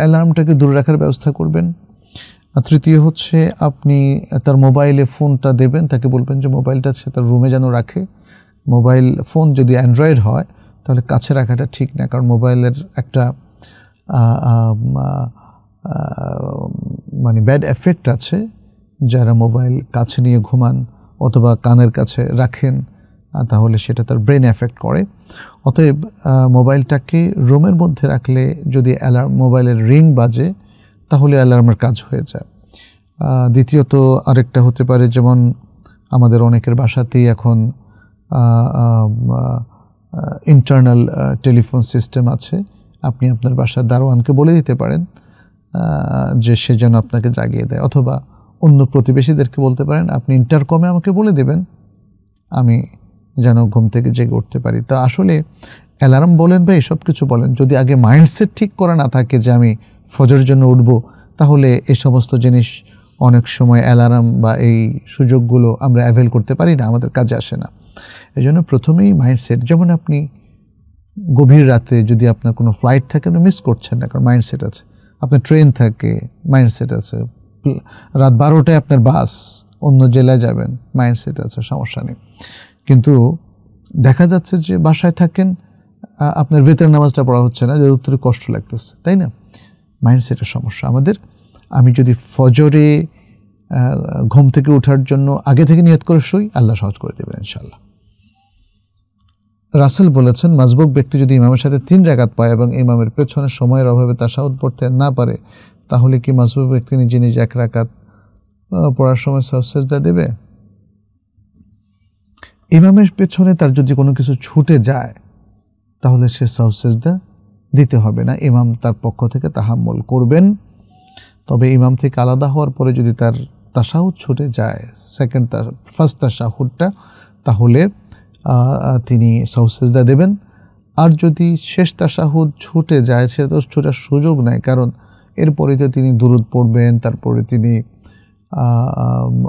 অ্যালার্মটাকে দূরে রাখার ব্যবস্থা করবেন তৃতীয় হচ্ছে আপনি তার মোবাইলে ফোনটা দেবেন তাকে বলবেন যে মোবাইলটা সে তার রুমে যেন রাখে মোবাইল ফোন যদি অ্যান্ড্রয়েড হয় তাহলে কাছে রাখাটা ঠিক না কারণ মোবাইলের একটা মানে ব্যাড এফেক্ট আছে যারা মোবাইল কাছে নিয়ে ঘুমান অথবা কানের কাছে রাখেন তাহলে সেটা তার ব্রেন এফেক্ট করে অতএব মোবাইলটাকে রুমের মধ্যে রাখলে যদি অ্যালার্ম মোবাইলের রিং বাজে তাহলে অ্যালার্মের কাজ হয়ে যায় দ্বিতীয়ত আরেকটা হতে পারে যেমন আমাদের অনেকের বাসাতেই এখন ইন্টারনাল টেলিফোন সিস্টেম আছে আপনি আপনার বাসার দারোয়ানকে বলে দিতে পারেন যে সে যেন আপনাকে জাগিয়ে দেয় অথবা অন্য প্রতিবেশীদেরকে বলতে পারেন আপনি ইন্টারকমে আমাকে বলে দেবেন আমি যেন ঘুম থেকে জেগে উঠতে পারি তা আসলে অ্যালার্ম বলেন বা এসব কিছু বলেন যদি আগে মাইন্ডসেট ঠিক করা না থাকে যে আমি ফজর জন্য উঠব তাহলে এ সমস্ত জিনিস অনেক সময় অ্যালার্ম বা এই সুযোগগুলো আমরা অ্যাভেল করতে পারি না আমাদের কাজে আসে না এই জন্য প্রথমেই মাইন্ডসেট যেমন আপনি গভীর রাতে যদি আপনার কোনো ফ্লাইট থাকে আপনি মিস করছেন না কারণ মাইন্ডসেট আছে আপনার ট্রেন থাকে মাইন্ডসেট আছে রাত বারোটায় আপনার বাস অন্য জেলায় যাবেন মাইন্ডসেট আছে সমস্যা নেই কিন্তু দেখা যাচ্ছে যে বাসায় থাকেন আপনার ভেতরের নামাজটা পড়া হচ্ছে না যাদের উত্তরে কষ্ট লাগতেছে তাই না মাইন্ডসেটের সমস্যা আমাদের আমি যদি ফজরে ঘুম থেকে ওঠার জন্য আগে থেকে নিয়ত করে শুই আল্লাহ সহজ করে দেবেন ইনশাল্লাহ রাসেল বলেছেন মাজবুক ব্যক্তি যদি ইমামের সাথে তিন জায়গাত পায় এবং ইমামের পেছনে সময়ের অভাবে সাউদ পড়তে না পারে তাহলে কি মাজবুক ব্যক্তি নিজে নিজে এক রাকাত পড়ার সময় সবসেজদা দেবে ইমামের পেছনে তার যদি কোনো কিছু ছুটে যায় তাহলে সে সাহসেজদা দিতে হবে না ইমাম তার পক্ষ থেকে তাহাম্মল করবেন তবে ইমাম থেকে আলাদা হওয়ার পরে যদি তার তাসাহুদ ছুটে যায় সেকেন্ড ফার্স্ট তাসাহুদটা তাহলে তিনি সৌসেজদা দেবেন আর যদি শেষ তাসাহুদ ছুটে যায় সে তো ছুটার সুযোগ নেয় কারণ এরপরে তো তিনি দূরত পড়বেন তারপরে তিনি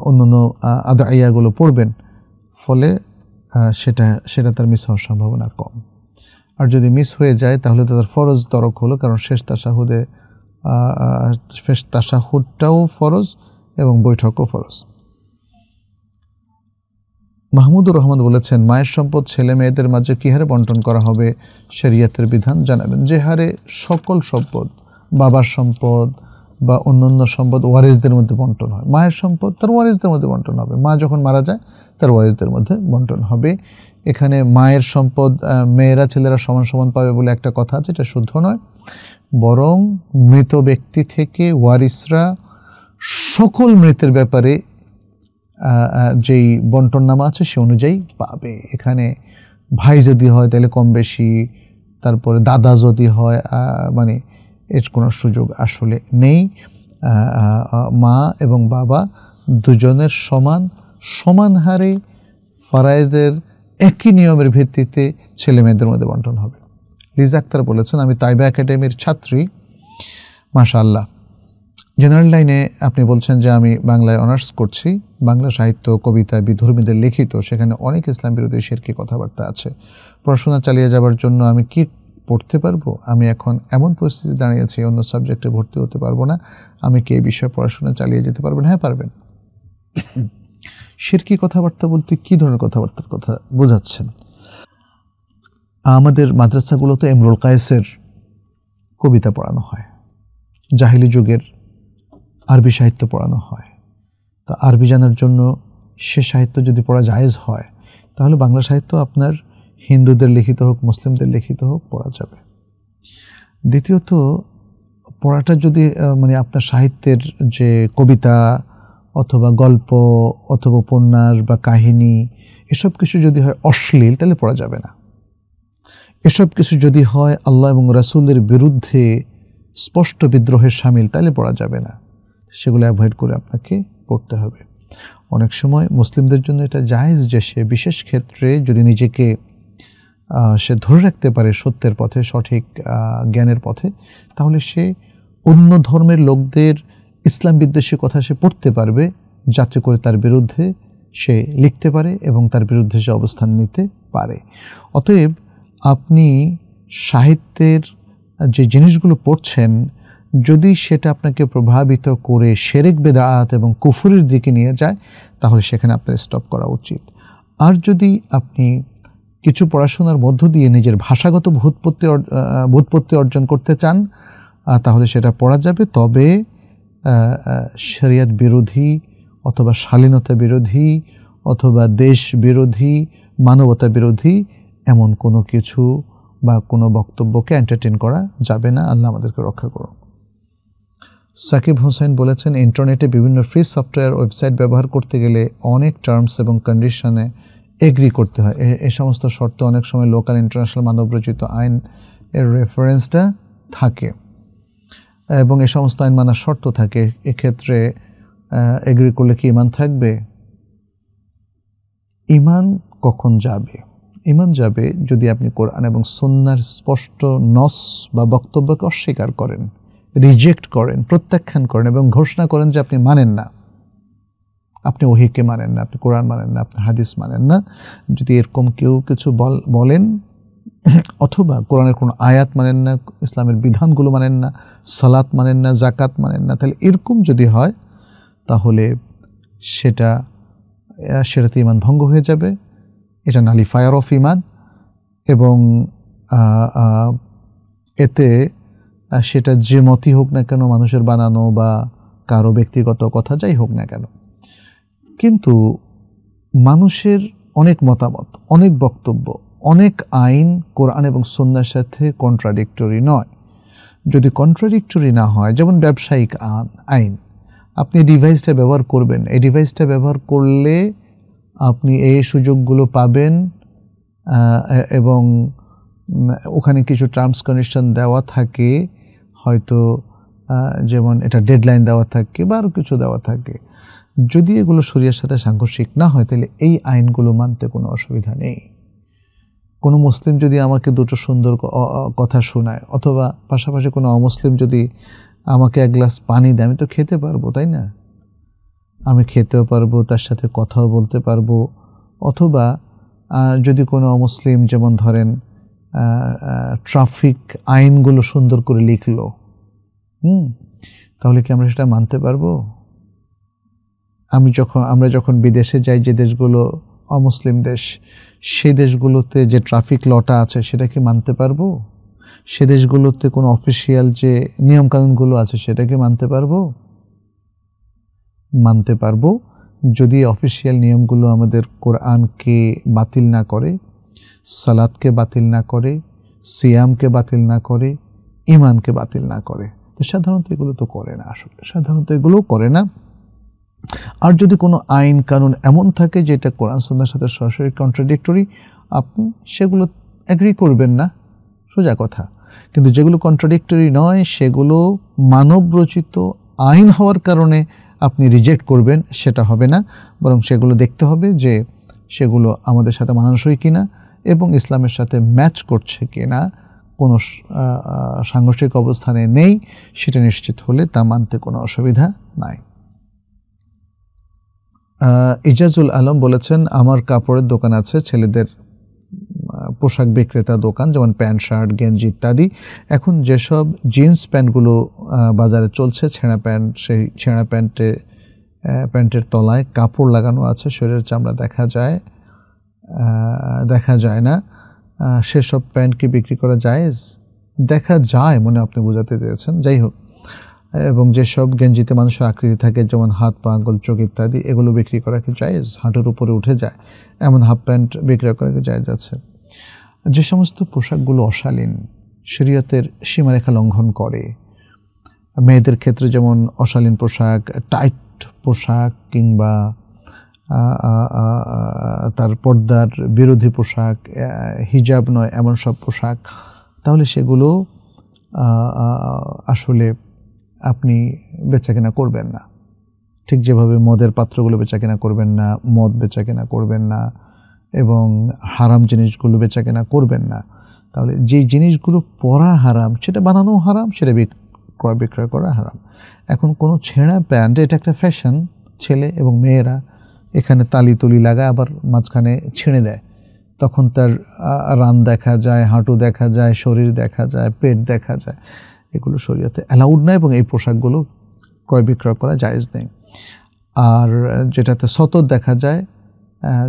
অন্য অন্য আদায়াগুলো পড়বেন ফলে সেটা সেটা তার মিস হওয়ার সম্ভাবনা কম আর যদি মিস হয়ে যায় তাহলে তো তার ফরজ তরক হলো কারণ শেষ তাসাহুদে শেষ তাসাহুদটাও ফরজ এবং বৈঠকও ফরজ মাহমুদুর রহমান বলেছেন মায়ের সম্পদ ছেলে মেয়েদের মাঝে কী হারে বন্টন করা হবে শরিয়াতের বিধান জানাবেন যে হারে সকল সম্পদ বাবার সম্পদ বা অন্যান্য সম্পদ ওয়ারিসদের মধ্যে বন্টন হয় মায়ের সম্পদ তার ওয়ারিসদের মধ্যে বন্টন হবে মা যখন মারা যায় তার ওয়ারিসদের মধ্যে বন্টন হবে এখানে মায়ের সম্পদ মেয়েরা ছেলেরা সমান সমান পাবে বলে একটা কথা আছে এটা শুদ্ধ নয় বরং মৃত ব্যক্তি থেকে ওয়ারিসরা সকল মৃতের ব্যাপারে যেই বন্টন নামা আছে সে অনুযায়ী পাবে এখানে ভাই যদি হয় তাহলে কম বেশি তারপরে দাদা যদি হয় মানে এর কোনো সুযোগ আসলে নেই মা এবং বাবা দুজনের সমান সমান হারে ফারাইজদের একই নিয়মের ভিত্তিতে ছেলে মেয়েদের মধ্যে বন্টন হবে লিজ আক্তার বলেছেন আমি তাইবা একাডেমির ছাত্রী মাশাল্লাহ জেনারেল লাইনে আপনি বলছেন যে আমি বাংলায় অনার্স করছি বাংলা সাহিত্য কবিতা বিধর্মীদের লিখিত সেখানে অনেক ইসলাম বিরোধী শেরকি কথাবার্তা আছে পড়াশোনা চালিয়ে যাবার জন্য আমি কি পড়তে পারবো আমি এখন এমন পরিস্থিতি দাঁড়িয়েছি অন্য সাবজেক্টে ভর্তি হতে পারবো না আমি কি এই বিষয়ে পড়াশোনা চালিয়ে যেতে পারবেন হ্যাঁ পারবেন শেরকি কথাবার্তা বলতে কি ধরনের কথাবার্তার কথা বোঝাচ্ছেন আমাদের মাদ্রাসাগুলোতে এমরুল কায়েসের কবিতা পড়ানো হয় জাহিলি যুগের আরবি সাহিত্য পড়ানো হয় তা আরবি জানার জন্য সে সাহিত্য যদি পড়া জায়েজ হয় তাহলে বাংলা সাহিত্য আপনার হিন্দুদের লিখিত হোক মুসলিমদের লিখিত হোক পড়া যাবে দ্বিতীয়ত পড়াটা যদি মানে আপনার সাহিত্যের যে কবিতা অথবা গল্প অথবা উপন্যাস বা কাহিনী এসব কিছু যদি হয় অশ্লীল তাহলে পড়া যাবে না এসব কিছু যদি হয় আল্লাহ এবং রাসুলের বিরুদ্ধে স্পষ্ট বিদ্রোহের সামিল তাহলে পড়া যাবে না সেগুলো অ্যাভয়েড করে আপনাকে পড়তে হবে অনেক সময় মুসলিমদের জন্য এটা জায়েজ যে সে বিশেষ ক্ষেত্রে যদি নিজেকে সে ধরে রাখতে পারে সত্যের পথে সঠিক জ্ঞানের পথে তাহলে সে অন্য ধর্মের লোকদের ইসলাম বিদ্বেষী কথা সে পড়তে পারবে যাতে করে তার বিরুদ্ধে সে লিখতে পারে এবং তার বিরুদ্ধে সে অবস্থান নিতে পারে অতএব আপনি সাহিত্যের যে জিনিসগুলো পড়ছেন যদি সেটা আপনাকে প্রভাবিত করে শেরেক বেদাত এবং কুফুরের দিকে নিয়ে যায় তাহলে সেখানে আপনার স্টপ করা উচিত আর যদি আপনি কিছু পড়াশোনার মধ্য দিয়ে নিজের ভাষাগত ভূতপত্তি ভূতপত্তি অর্জন করতে চান তাহলে সেটা পড়া যাবে তবে শরিয়াত বিরোধী অথবা শালীনতা বিরোধী অথবা দেশ বিরোধী মানবতা বিরোধী এমন কোনো কিছু বা কোনো বক্তব্যকে এন্টারটেন করা যাবে না আল্লাহ আমাদেরকে রক্ষা করুন সাকিব হোসেন বলেছেন ইন্টারনেটে বিভিন্ন ফ্রি সফটওয়্যার ওয়েবসাইট ব্যবহার করতে গেলে অনেক টার্মস এবং কন্ডিশনে এগ্রি করতে হয় এ সমস্ত শর্ত অনেক সময় লোকাল ইন্টারন্যাশনাল মানবরচিত আইন এর রেফারেন্সটা থাকে এবং এ সমস্ত আইন মানার শর্ত থাকে এক্ষেত্রে এগ্রি করলে কি ইমান থাকবে ইমান কখন যাবে ইমান যাবে যদি আপনি কোরআন এবং সন্ন্যার স্পষ্ট নস বা বক্তব্যকে অস্বীকার করেন রিজেক্ট করেন প্রত্যাখ্যান করেন এবং ঘোষণা করেন যে আপনি মানেন না আপনি ওহিকে মানেন না আপনি কোরআন মানেন না আপনি হাদিস মানেন না যদি এরকম কেউ কিছু বল বলেন অথবা কোরআনের কোনো আয়াত মানেন না ইসলামের বিধানগুলো মানেন না সালাত মানেন না জাকাত মানেন না তাহলে এরকম যদি হয় তাহলে সেটা সেটাতে ইমান ভঙ্গ হয়ে যাবে এটা নালিফায়ার অফ ইমান এবং এতে সেটা যে মতই হোক না কেন মানুষের বানানো বা কারো ব্যক্তিগত কথা যাই হোক না কেন কিন্তু মানুষের অনেক মতামত অনেক বক্তব্য অনেক আইন কোরআন এবং সন্ন্যার সাথে কন্ট্রাডিক্টরি নয় যদি কন্ট্রাডিক্টরি না হয় যেমন ব্যবসায়িক আইন আপনি ডিভাইসটা ব্যবহার করবেন এই ডিভাইসটা ব্যবহার করলে আপনি এই সুযোগগুলো পাবেন এবং ওখানে কিছু টার্মস কন্ডিশন দেওয়া থাকে হয়তো যেমন এটা ডেডলাইন দেওয়া থাকে বা আরও কিছু দেওয়া থাকে যদি এগুলো শরিয়ার সাথে সাংঘর্ষিক না হয় তাহলে এই আইনগুলো মানতে কোনো অসুবিধা নেই কোনো মুসলিম যদি আমাকে দুটো সুন্দর কথা শোনায় অথবা পাশাপাশি কোনো অমুসলিম যদি আমাকে এক গ্লাস পানি দেয় আমি তো খেতে পারবো তাই না আমি খেতেও পারবো তার সাথে কথাও বলতে পারবো অথবা যদি কোনো অমুসলিম যেমন ধরেন ট্রাফিক আইনগুলো সুন্দর করে লিখলো হুম তাহলে কি আমরা সেটা মানতে পারবো আমি যখন আমরা যখন বিদেশে যাই যে দেশগুলো অমুসলিম দেশ সেই দেশগুলোতে যে ট্রাফিক লটা আছে সেটা কি মানতে পারবো সে দেশগুলোতে কোনো অফিসিয়াল যে নিয়মকানুনগুলো আছে সেটাকে মানতে পারবো মানতে পারবো যদি অফিসিয়াল নিয়মগুলো আমাদের কোরআনকে বাতিল না করে সালাদকে বাতিল না করে সিয়ামকে বাতিল না করে ইমানকে বাতিল না করে তো সাধারণত এগুলো তো করে না আসলে সাধারণত এগুলো করে না আর যদি কোনো আইন কানুন এমন থাকে যেটা কোরআন সন্ধ্যার সাথে সরাসরি কন্ট্রাডিক্টরি আপনি সেগুলো অ্যাগ্রি করবেন না সোজা কথা কিন্তু যেগুলো কন্ট্রাডিক্টরি নয় সেগুলো মানবরচিত আইন হওয়ার কারণে আপনি রিজেক্ট করবেন সেটা হবে না বরং সেগুলো দেখতে হবে যে সেগুলো আমাদের সাথে মানানসই কিনা এবং ইসলামের সাথে ম্যাচ করছে কিনা কোনো সাংঘর্ষিক অবস্থানে নেই সেটা নিশ্চিত হলে তা মানতে কোনো অসুবিধা নাই ইজাজুল আলম বলেছেন আমার কাপড়ের দোকান আছে ছেলেদের পোশাক বিক্রেতা দোকান যেমন প্যান্ট শার্ট গেঞ্জি ইত্যাদি এখন যেসব জিন্স প্যান্টগুলো বাজারে চলছে ছেঁড়া প্যান্ট সেই ছেঁড়া প্যান্টে প্যান্টের তলায় কাপড় লাগানো আছে শরীরের চামড়া দেখা যায় দেখা যায় না সেসব প্যান্ট কি বিক্রি করা জায়েজ দেখা যায় মনে আপনি বোঝাতে চেয়েছেন যাই হোক এবং যেসব গেঞ্জিতে মানুষের আকৃতি থাকে যেমন হাত পা আঙ্গল চোখ ইত্যাদি এগুলো বিক্রি করা কি জায়েজ হাঁটুর উপরে উঠে যায় এমন হাফ প্যান্ট বিক্রয় করা কি জায়েজ আছে যে সমস্ত পোশাকগুলো অশালীন শরীয়তের সীমারেখা লঙ্ঘন করে মেয়েদের ক্ষেত্রে যেমন অশালীন পোশাক টাইট পোশাক কিংবা তার পর্দার বিরোধী পোশাক হিজাব নয় এমন সব পোশাক তাহলে সেগুলো আসলে আপনি বেচাকেনা করবেন না ঠিক যেভাবে মদের পাত্রগুলো বেচাকেনা করবেন না মদ বেচাকেনা করবেন না এবং হারাম জিনিসগুলো বেচাকেনা করবেন না তাহলে যে জিনিসগুলো পরা হারাম সেটা বানানো হারাম সেটা ক্রয় বিক্রয় করা হারাম এখন কোনো ছেঁড়া প্যান্ট এটা একটা ফ্যাশন ছেলে এবং মেয়েরা এখানে তালি তুলি লাগায় আবার মাঝখানে ছেড়ে দেয় তখন তার রান দেখা যায় হাঁটু দেখা যায় শরীর দেখা যায় পেট দেখা যায় এগুলো শরীরতে অ্যালাউড না এবং এই পোশাকগুলো ক্রয় বিক্রয় করা জায়েজ নেই আর যেটাতে সতর দেখা যায়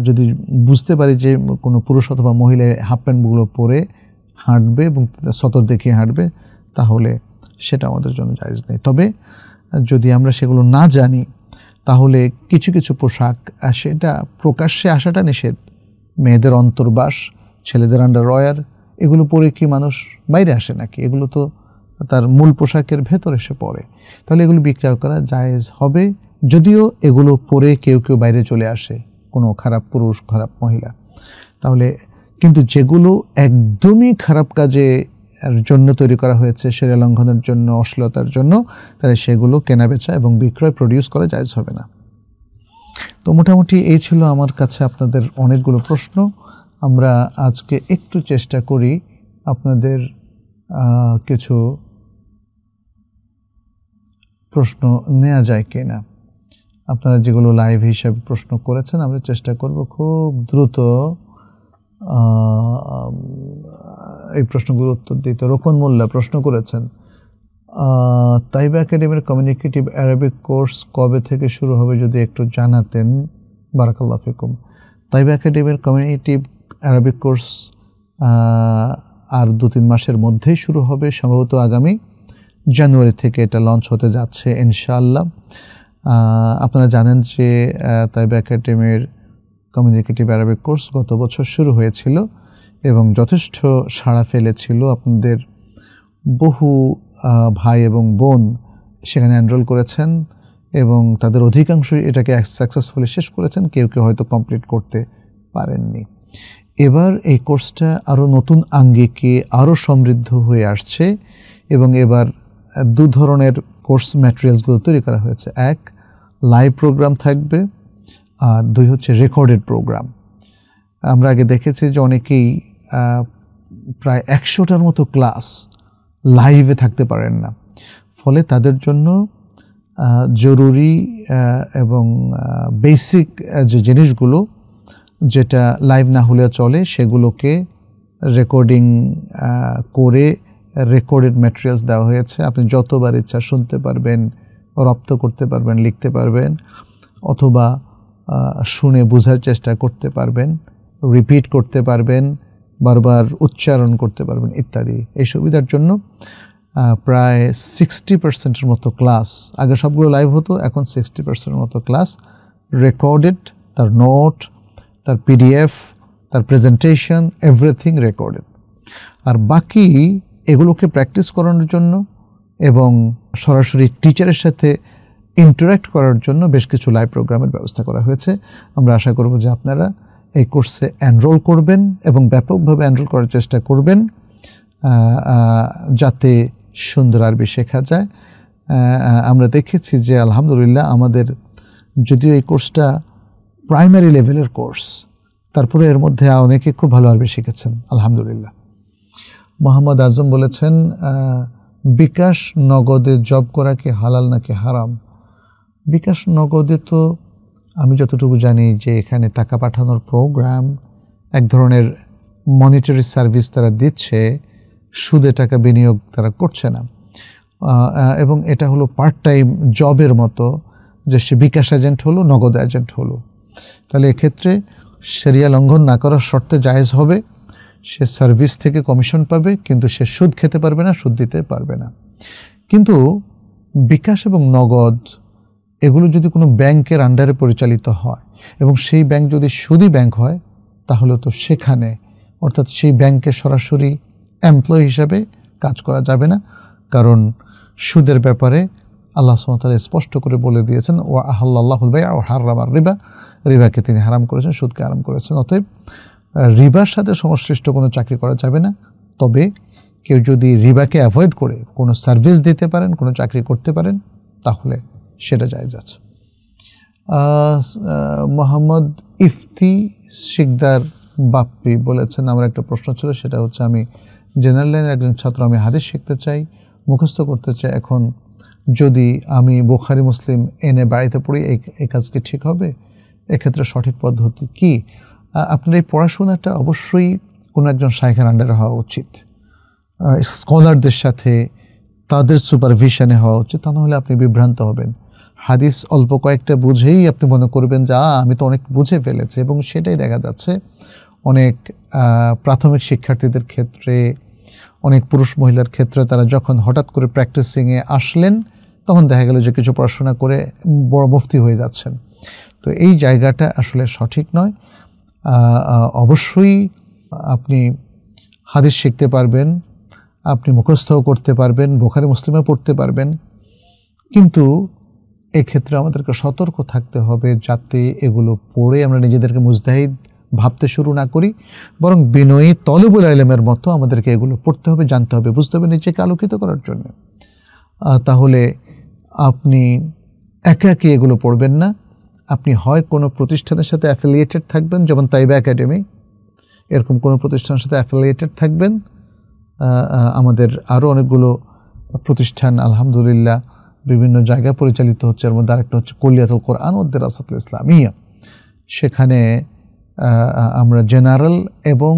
যদি বুঝতে পারি যে কোনো পুরুষ অথবা মহিলা হাফ প্যান্টগুলো পরে হাঁটবে এবং সতর দেখিয়ে হাঁটবে তাহলে সেটা আমাদের জন্য জায়জ নেই তবে যদি আমরা সেগুলো না জানি তাহলে কিছু কিছু পোশাক সেটা প্রকাশ্যে আসাটা নিষেধ মেয়েদের অন্তর্বাস ছেলেদের আন্ডার রয়ার এগুলো পরে কি মানুষ বাইরে আসে নাকি এগুলো তো তার মূল পোশাকের ভেতর এসে পড়ে তাহলে এগুলো বিক্রয় করা জায়েজ হবে যদিও এগুলো পরে কেউ কেউ বাইরে চলে আসে কোনো খারাপ পুরুষ খারাপ মহিলা তাহলে কিন্তু যেগুলো একদমই খারাপ কাজে জন্য তৈরি করা হয়েছে সেরা লঙ্ঘনের জন্য অশ্লীলতার জন্য তাহলে সেগুলো কেনাবেচা এবং বিক্রয় প্রডিউস করা জায়জ হবে না তো মোটামুটি এই ছিল আমার কাছে আপনাদের অনেকগুলো প্রশ্ন আমরা আজকে একটু চেষ্টা করি আপনাদের কিছু প্রশ্ন নেওয়া যায় কি না আপনারা যেগুলো লাইভ হিসাবে প্রশ্ন করেছেন আমরা চেষ্টা করব খুব দ্রুত এই প্রশ্নগুলোর উত্তর দিতে রোকন মোল্লা প্রশ্ন করেছেন তাইবা একাডেমির কমিউনিকেটিভ অ্যারাবিক কোর্স কবে থেকে শুরু হবে যদি একটু জানাতেন বারাকাল্লা ফিকুম তাইবা একাডেমির কমিউনিটিভ অ্যারাবিক কোর্স আর দু তিন মাসের মধ্যেই শুরু হবে সম্ভবত আগামী জানুয়ারি থেকে এটা লঞ্চ হতে যাচ্ছে ইনশাআল্লাহ আপনারা জানেন যে তাইবা একাডেমির কমিউনিকেটিভ অ্যারাবিক কোর্স গত বছর শুরু হয়েছিল এবং যথেষ্ট সাড়া ফেলেছিল আপনাদের বহু ভাই এবং বোন সেখানে এনরোল করেছেন এবং তাদের অধিকাংশই এটাকে সাকসেসফুলি শেষ করেছেন কেউ কেউ হয়তো কমপ্লিট করতে পারেননি এবার এই কোর্সটা আরও নতুন আঙ্গিকে আরও সমৃদ্ধ হয়ে আসছে এবং এবার দু ধরনের কোর্স ম্যাটেরিয়ালসগুলো তৈরি করা হয়েছে এক লাইভ প্রোগ্রাম থাকবে আর দুই হচ্ছে রেকর্ডেড প্রোগ্রাম আমরা আগে দেখেছি যে অনেকেই প্রায় একশোটার মতো ক্লাস লাইভে থাকতে পারেন না ফলে তাদের জন্য জরুরি এবং বেসিক যে জিনিসগুলো যেটা লাইভ না হলে চলে সেগুলোকে রেকর্ডিং করে রেকর্ডেড ম্যাটেরিয়ালস দেওয়া হয়েছে আপনি যতবার ইচ্ছা শুনতে পারবেন রপ্ত করতে পারবেন লিখতে পারবেন অথবা শুনে বোঝার চেষ্টা করতে পারবেন রিপিট করতে পারবেন বারবার উচ্চারণ করতে পারবেন ইত্যাদি এই সুবিধার জন্য প্রায় সিক্সটি পার্সেন্টের মতো ক্লাস আগে সবগুলো লাইভ হতো এখন সিক্সটি পার্সেন্টের মতো ক্লাস রেকর্ডেড তার নোট তার পিডিএফ তার প্রেজেন্টেশন এভরিথিং রেকর্ডেড আর বাকি এগুলোকে প্র্যাকটিস করানোর জন্য এবং সরাসরি টিচারের সাথে ইন্টারাক্ট করার জন্য বেশ কিছু লাইভ প্রোগ্রামের ব্যবস্থা করা হয়েছে আমরা আশা করব যে আপনারা এই কোর্সে অ্যানরোল করবেন এবং ব্যাপকভাবে অ্যানরোল করার চেষ্টা করবেন যাতে সুন্দর আরবি শেখা যায় আমরা দেখেছি যে আলহামদুলিল্লাহ আমাদের যদিও এই কোর্সটা প্রাইমারি লেভেলের কোর্স তারপরে এর মধ্যে অনেকে খুব ভালো আরবি শিখেছেন আলহামদুলিল্লাহ মোহাম্মদ আজম বলেছেন বিকাশ নগদে জব করা কি হালাল নাকি হারাম বিকাশ নগদে তো আমি যতটুকু জানি যে এখানে টাকা পাঠানোর প্রোগ্রাম এক ধরনের মনিটারি সার্ভিস তারা দিচ্ছে সুদে টাকা বিনিয়োগ তারা করছে না এবং এটা হলো পার্ট টাইম জবের মতো যে সে বিকাশ এজেন্ট হলো নগদ এজেন্ট হলো তাহলে এক্ষেত্রে সেরিয়া লঙ্ঘন না করার শর্তে জায়েজ হবে সে সার্ভিস থেকে কমিশন পাবে কিন্তু সে সুদ খেতে পারবে না সুদ দিতে পারবে না কিন্তু বিকাশ এবং নগদ এগুলো যদি কোনো ব্যাংকের আন্ডারে পরিচালিত হয় এবং সেই ব্যাংক যদি সুদি ব্যাংক হয় তাহলে তো সেখানে অর্থাৎ সেই ব্যাংকে সরাসরি এমপ্লয় হিসাবে কাজ করা যাবে না কারণ সুদের ব্যাপারে আল্লাহ সুমতাল স্পষ্ট করে বলে দিয়েছেন ও আহ্লাহুলবাই ও হার্রামার রিবা রিবাকে তিনি হারাম করেছেন সুদকে হারাম করেছেন অতএব রিবার সাথে সংশ্লিষ্ট কোনো চাকরি করা যাবে না তবে কেউ যদি রিবাকে অ্যাভয়েড করে কোনো সার্ভিস দিতে পারেন কোনো চাকরি করতে পারেন তাহলে সেটা জায়জ আছে মোহাম্মদ ইফতি শিকদার বাপ্পি বলেছেন আমার একটা প্রশ্ন ছিল সেটা হচ্ছে আমি জেনারেল লাইনের একজন ছাত্র আমি হাদিস শিখতে চাই মুখস্থ করতে চাই এখন যদি আমি বোখারি মুসলিম এনে বাড়িতে পড়ি এই কাজকে ঠিক হবে এক্ষেত্রে সঠিক পদ্ধতি কি আপনার এই পড়াশোনাটা অবশ্যই কোনো একজন শাইখের আন্ডারে হওয়া উচিত স্কলারদের সাথে তাদের সুপারভিশনে হওয়া উচিত তা নাহলে আপনি বিভ্রান্ত হবেন হাদিস অল্প কয়েকটা বুঝেই আপনি মনে করবেন যা আমি তো অনেক বুঝে ফেলেছি এবং সেটাই দেখা যাচ্ছে অনেক প্রাথমিক শিক্ষার্থীদের ক্ষেত্রে অনেক পুরুষ মহিলার ক্ষেত্রে তারা যখন হঠাৎ করে প্র্যাকটিসিংয়ে আসলেন তখন দেখা গেল যে কিছু পড়াশোনা করে বড় মুফতি হয়ে যাচ্ছেন তো এই জায়গাটা আসলে সঠিক নয় অবশ্যই আপনি হাদিস শিখতে পারবেন আপনি মুখস্থও করতে পারবেন বোখারে মুসলিমে পড়তে পারবেন কিন্তু এক্ষেত্রে আমাদেরকে সতর্ক থাকতে হবে যাতে এগুলো পড়ে আমরা নিজেদেরকে মুজদাহিদ ভাবতে শুরু না করি বরং বিনয়ী তলবুল আলমের মতো আমাদেরকে এগুলো পড়তে হবে জানতে হবে বুঝতে হবে নিজেকে আলোকিত করার জন্য তাহলে আপনি একে একে এগুলো পড়বেন না আপনি হয় কোনো প্রতিষ্ঠানের সাথে অ্যাফিলিয়েটেড থাকবেন যেমন তাইবা একাডেমি এরকম কোনো প্রতিষ্ঠানের সাথে অ্যাফিলিয়েটেড থাকবেন আমাদের আরও অনেকগুলো প্রতিষ্ঠান আলহামদুলিল্লাহ বিভিন্ন জায়গায় পরিচালিত হচ্ছে এর মধ্যে আরেকটা হচ্ছে কলিয়াতুল কোরআন ও দেরাসাতুল ইসলামিয়া সেখানে আমরা জেনারেল এবং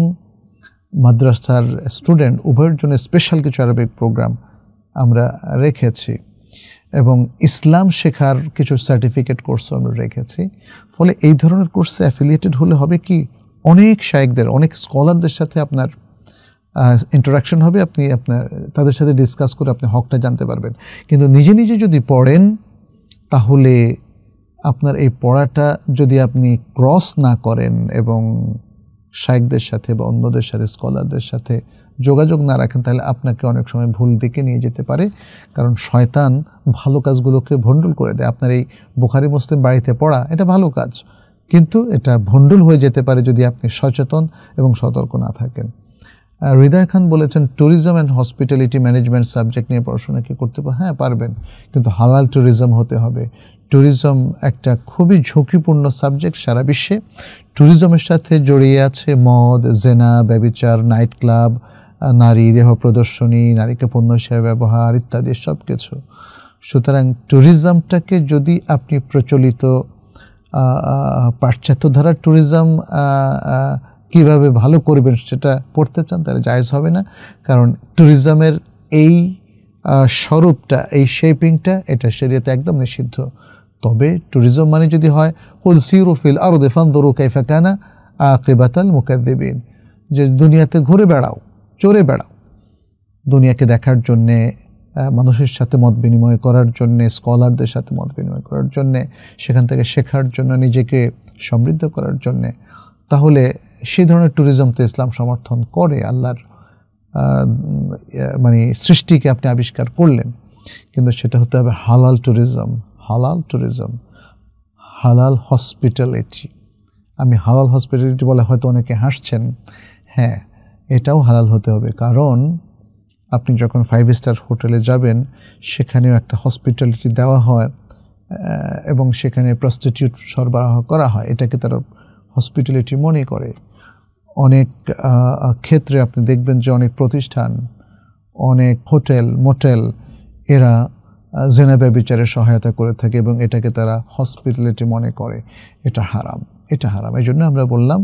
মাদ্রাসার স্টুডেন্ট উভয়ের জন্য স্পেশাল কিছু আরবিক প্রোগ্রাম আমরা রেখেছি এবং ইসলাম শেখার কিছু সার্টিফিকেট কোর্সও আমরা রেখেছি ফলে এই ধরনের কোর্সে অ্যাফিলিয়েটেড হলে হবে কি অনেক শায়েকদের অনেক স্কলারদের সাথে আপনার ইন্টারাকশন হবে আপনি আপনার তাদের সাথে ডিসকাস করে আপনি হকটা জানতে পারবেন কিন্তু নিজে নিজে যদি পড়েন তাহলে আপনার এই পড়াটা যদি আপনি ক্রস না করেন এবং শায়েকদের সাথে বা অন্যদের সাথে স্কলারদের সাথে যোগাযোগ না রাখেন তাহলে আপনাকে অনেক সময় ভুল দিকে নিয়ে যেতে পারে কারণ শয়তান ভালো কাজগুলোকে ভণ্ডুল করে দেয় আপনার এই বোখারি মুসলিম বাড়িতে পড়া এটা ভালো কাজ কিন্তু এটা ভণ্ডুল হয়ে যেতে পারে যদি আপনি সচেতন এবং সতর্ক না থাকেন হৃদয় খান বলেছেন tourism and hospitality management subject নিয়ে পড়াশোনা কি করতে পারবেন হ্যাঁ পারবেন কিন্তু হালাল ট্যুরিজম হতে হবে ট্যুরিজম একটা খুবই ঝুঁকিপূর্ণ সাবজেক্ট সারা বিশ্বে ট্যুরিজমের সাথে জড়িয়ে আছে মদ জেনা ব্যবিচার নাইট ক্লাব নারী দেহ প্রদর্শনী নারীকে পণ্য হিসেবে ব্যবহার ইত্যাদি সব কিছু সুতরাং ট্যুরিজমটাকে যদি আপনি প্রচলিত পাশ্চাত্য ধারার ট্যুরিজম কিভাবে ভালো করবেন সেটা পড়তে চান তাহলে জায়জ হবে না কারণ ট্যুরিজমের এই স্বরূপটা এই শেপিংটা এটা শরীয়তে একদম নিষিদ্ধ তবে ট্যুরিজম মানে যদি হয় হুল সিরুফিল আরো দেফান দরু কাইফাকানা আকেবাতাল মুকাদ্দিবিন যে দুনিয়াতে ঘুরে বেড়াও চড়ে বেড়াও দুনিয়াকে দেখার জন্যে মানুষের সাথে মত বিনিময় করার জন্যে স্কলারদের সাথে মত বিনিময় করার জন্যে সেখান থেকে শেখার জন্য নিজেকে সমৃদ্ধ করার জন্যে তাহলে সেই ধরনের ট্যুরিজম তো ইসলাম সমর্থন করে আল্লাহর মানে সৃষ্টিকে আপনি আবিষ্কার করলেন কিন্তু সেটা হতে হবে হালাল ট্যুরিজম হালাল ট্যুরিজম হালাল হসপিটালিটি আমি হালাল হসপিটালিটি বলে হয়তো অনেকে হাসছেন হ্যাঁ এটাও হালাল হতে হবে কারণ আপনি যখন ফাইভ স্টার হোটেলে যাবেন সেখানেও একটা হসপিটালিটি দেওয়া হয় এবং সেখানে প্রস্টিটিউট সরবরাহ করা হয় এটাকে তারা হসপিটালিটি মনে করে অনেক ক্ষেত্রে আপনি দেখবেন যে অনেক প্রতিষ্ঠান অনেক হোটেল মোটেল এরা জেনাবে বিচারে সহায়তা করে থাকে এবং এটাকে তারা হসপিটালিটি মনে করে এটা হারাম এটা হারাম এই জন্য আমরা বললাম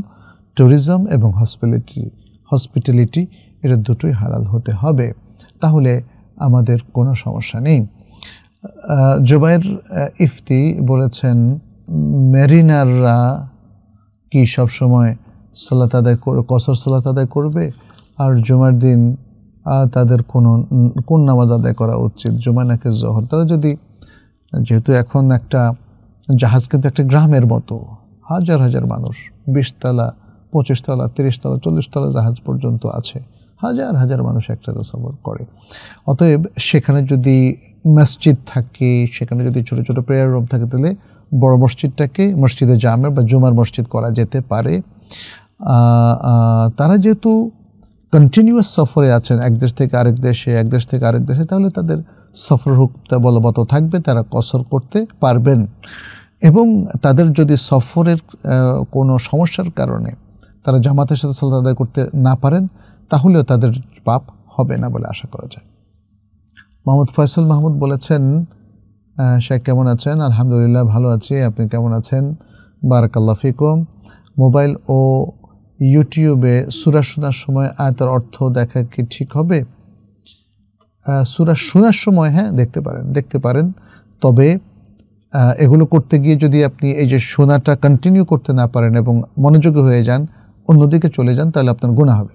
ট্যুরিজম এবং হসপিটালিটি হসপিটালিটি এটা দুটোই হালাল হতে হবে তাহলে আমাদের কোনো সমস্যা নেই জুবাইর ইফতি বলেছেন মেরিনাররা কি সবসময় সালাত আদায় করে কসর সালাত আদায় করবে আর জুমার দিন তাদের কোনো কোন নামাজ আদায় করা উচিত জুমা নাকি জহর তারা যদি যেহেতু এখন একটা জাহাজ কিন্তু একটা গ্রামের মতো হাজার হাজার মানুষ বিশতলা পঁচিশতলা তিরিশতলা চল্লিশতলা জাহাজ পর্যন্ত আছে হাজার হাজার মানুষ একসাথে সফর করে অতএব সেখানে যদি মসজিদ থাকে সেখানে যদি ছোট ছোট প্রেয়ার রুম থাকে তাহলে বড় মসজিদটাকে মসজিদে জামে বা জুমার মসজিদ করা যেতে পারে তারা যেহেতু কন্টিনিউয়াস সফরে আছেন এক দেশ থেকে আরেক দেশে এক দেশ থেকে আরেক দেশে তাহলে তাদের সফর হুকতা বলবৎ থাকবে তারা কসর করতে পারবেন এবং তাদের যদি সফরের কোনো সমস্যার কারণে তারা জামাতের সাথে সালাত আদায় করতে না পারেন তাহলেও তাদের পাপ হবে না বলে আশা করা যায় মোহাম্মদ ফয়সল মাহমুদ বলেছেন শেখ কেমন আছেন আলহামদুলিল্লাহ ভালো আছি আপনি কেমন আছেন বারাকাল্লা মোবাইল ও ইউটিউবে সুরা শোনার সময় আয়তার অর্থ দেখা কি ঠিক হবে সুরা শোনার সময় হ্যাঁ দেখতে পারেন দেখতে পারেন তবে এগুলো করতে গিয়ে যদি আপনি এই যে শোনাটা কন্টিনিউ করতে না পারেন এবং মনোযোগী হয়ে যান অন্যদিকে চলে যান তাহলে আপনার গুণা হবে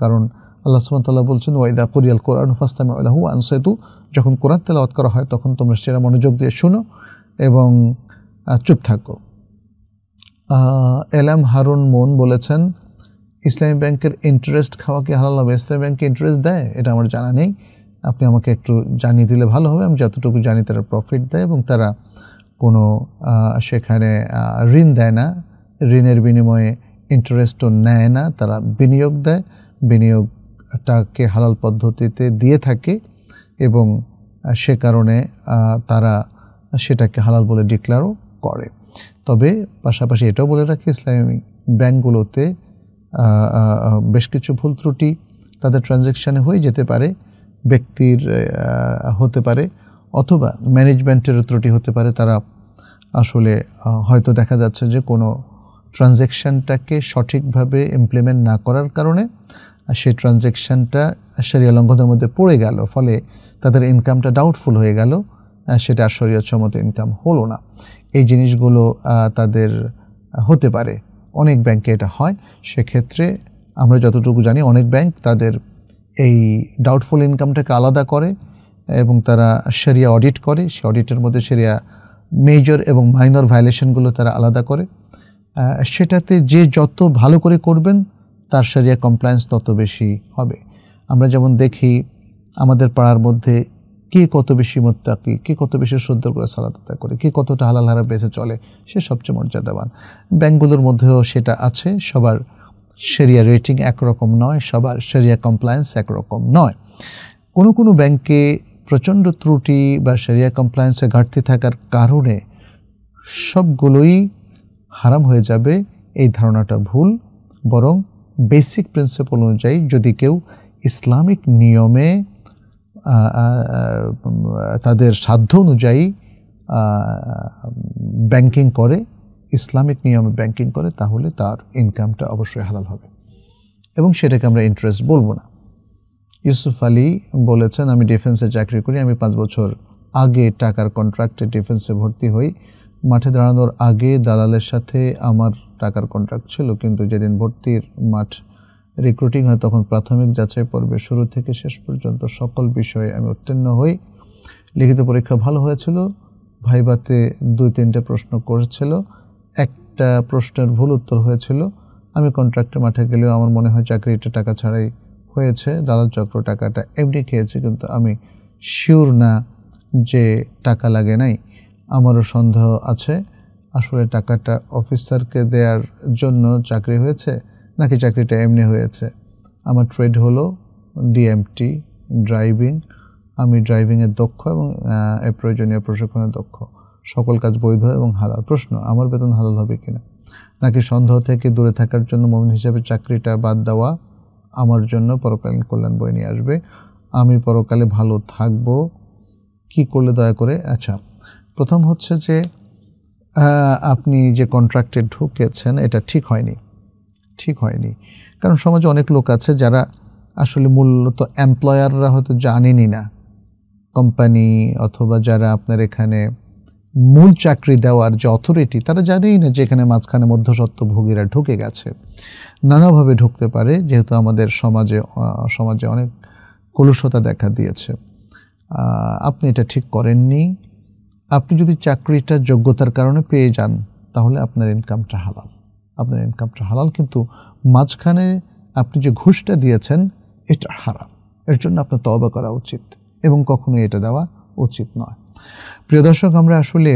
কারণ আল্লাহ সুমতাল্লাহ বলছেন ওয়াইদা কোরিয়াল কোরআন ফাস্তামে আল্লাহু আনসেতু যখন কোরআন তেলাওয়াত করা হয় তখন তোমরা সেটা মনোযোগ দিয়ে শোনো এবং চুপ থাকো এলাম হারুন মোন বলেছেন ইসলামী ব্যাংকের ইন্টারেস্ট খাওয়া কি হালাল হবে ইসলামী ব্যাংকে ইন্টারেস্ট দেয় এটা আমার জানা নেই আপনি আমাকে একটু জানিয়ে দিলে ভালো হবে আমি যতটুকু জানি তারা প্রফিট দেয় এবং তারা কোনো সেখানে ঋণ দেয় না ঋণের বিনিময়ে ইন্টারেস্টও নেয় না তারা বিনিয়োগ দেয় বিনিয়োগটাকে হালাল পদ্ধতিতে দিয়ে থাকে এবং সে কারণে তারা সেটাকে হালাল বলে ডিক্লারও করে তবে পাশাপাশি এটাও বলে রাখি ইসলামী ব্যাংকগুলোতে বেশ কিছু ভুল ত্রুটি তাদের ট্রানজ্যাকশানে হয়ে যেতে পারে ব্যক্তির হতে পারে অথবা ম্যানেজমেন্টেরও ত্রুটি হতে পারে তারা আসলে হয়তো দেখা যাচ্ছে যে কোনো ট্রানজ্যাকশানটাকে সঠিকভাবে ইমপ্লিমেন্ট না করার কারণে সেই ট্রানজ্যাকশানটা সেরিয়া লঙ্ঘনের মধ্যে পড়ে গেল ফলে তাদের ইনকামটা ডাউটফুল হয়ে গেল সেটা আর শরীয়সম্মত ইনকাম হলো না এই জিনিসগুলো তাদের হতে পারে অনেক ব্যাংকে এটা হয় সেক্ষেত্রে আমরা যতটুকু জানি অনেক ব্যাংক তাদের এই ডাউটফুল ইনকামটাকে আলাদা করে এবং তারা সেরিয়া অডিট করে সে অডিটের মধ্যে সেরিয়া মেজর এবং মাইনর ভায়োলেশনগুলো তারা আলাদা করে সেটাতে যে যত ভালো করে করবেন তার সেরিয়া কমপ্লায়েন্স তত বেশি হবে আমরা যেমন দেখি আমাদের পাড়ার মধ্যে কে কত বেশি মোত্তাকি কে কত বেশি সুন্দর করে সালাদ আদায় করে কে কতটা হালাল হারা বেঁচে চলে সে সবচেয়ে মর্যাদাবান ব্যাঙ্কগুলোর মধ্যেও সেটা আছে সবার সেরিয়া রেটিং একরকম নয় সবার সেরিয়া কমপ্লায়েন্স একরকম নয় কোনো কোনো ব্যাংকে প্রচণ্ড ত্রুটি বা সেরিয়া কমপ্লায়েন্সে ঘাটতি থাকার কারণে সবগুলোই হারাম হয়ে যাবে এই ধারণাটা ভুল বরং বেসিক প্রিন্সিপাল অনুযায়ী যদি কেউ ইসলামিক নিয়মে তাদের সাধ্য অনুযায়ী ব্যাংকিং করে ইসলামিক নিয়মে ব্যাংকিং করে তাহলে তার ইনকামটা অবশ্যই হালাল হবে এবং সেটাকে আমরা ইন্টারেস্ট বলবো না ইউসুফ আলী বলেছেন আমি ডিফেন্সে চাকরি করি আমি পাঁচ বছর আগে টাকার কন্ট্রাক্টে ডিফেন্সে ভর্তি হই মাঠে দাঁড়ানোর আগে দালালের সাথে আমার টাকার কন্ট্রাক্ট ছিল কিন্তু যেদিন ভর্তির মাঠ রিক্রুটিং হয় তখন প্রাথমিক যাচাই পর্বে শুরু থেকে শেষ পর্যন্ত সকল বিষয়ে আমি উত্তীর্ণ হই লিখিত পরীক্ষা ভালো হয়েছিল ভাইবাতে দুই তিনটা প্রশ্ন করেছিল একটা প্রশ্নের ভুল উত্তর হয়েছিল আমি কন্ট্রাক্টের মাঠে গেলেও আমার মনে হয় চাকরিটা টাকা ছাড়াই হয়েছে দালাল চক্র টাকাটা এমনি খেয়েছে কিন্তু আমি শিওর না যে টাকা লাগে নাই আমারও সন্দেহ আছে আসলে টাকাটা অফিসারকে দেওয়ার জন্য চাকরি হয়েছে নাকি চাকরিটা এমনি হয়েছে আমার ট্রেড হলো ডিএমটি ড্রাইভিং আমি ড্রাইভিংয়ের দক্ষ এবং প্রয়োজনীয় প্রশিক্ষণের দক্ষ সকল কাজ বৈধ এবং হালাল প্রশ্ন আমার বেতন হালাল হবে কিনা নাকি সন্দেহ থেকে দূরে থাকার জন্য মমিন হিসাবে চাকরিটা বাদ দেওয়া আমার জন্য পরকালীন কল্যাণ বই নিয়ে আসবে আমি পরকালে ভালো থাকব কি করলে দয়া করে আচ্ছা প্রথম হচ্ছে যে আপনি যে কন্ট্রাক্টে ঢুকেছেন এটা ঠিক হয়নি ঠিক হয়নি কারণ সমাজে অনেক লোক আছে যারা আসলে মূলত এমপ্লয়াররা হয়তো জানেনই না কোম্পানি অথবা যারা আপনার এখানে মূল চাকরি দেওয়ার যে অথরিটি তারা জানেই না যে এখানে মাঝখানে মধ্যসত্ত্বভোগীরা ভোগীরা ঢুকে গেছে নানাভাবে ঢুকতে পারে যেহেতু আমাদের সমাজে সমাজে অনেক কলুষতা দেখা দিয়েছে আপনি এটা ঠিক করেননি আপনি যদি চাকরিটা যোগ্যতার কারণে পেয়ে যান তাহলে আপনার ইনকামটা হালাল আপনার ইনকামটা হালাল কিন্তু মাঝখানে আপনি যে ঘুষটা দিয়েছেন এটা হারাম এর জন্য আপনার তবা করা উচিত এবং কখনোই এটা দেওয়া উচিত নয় প্রিয় দর্শক আমরা আসলে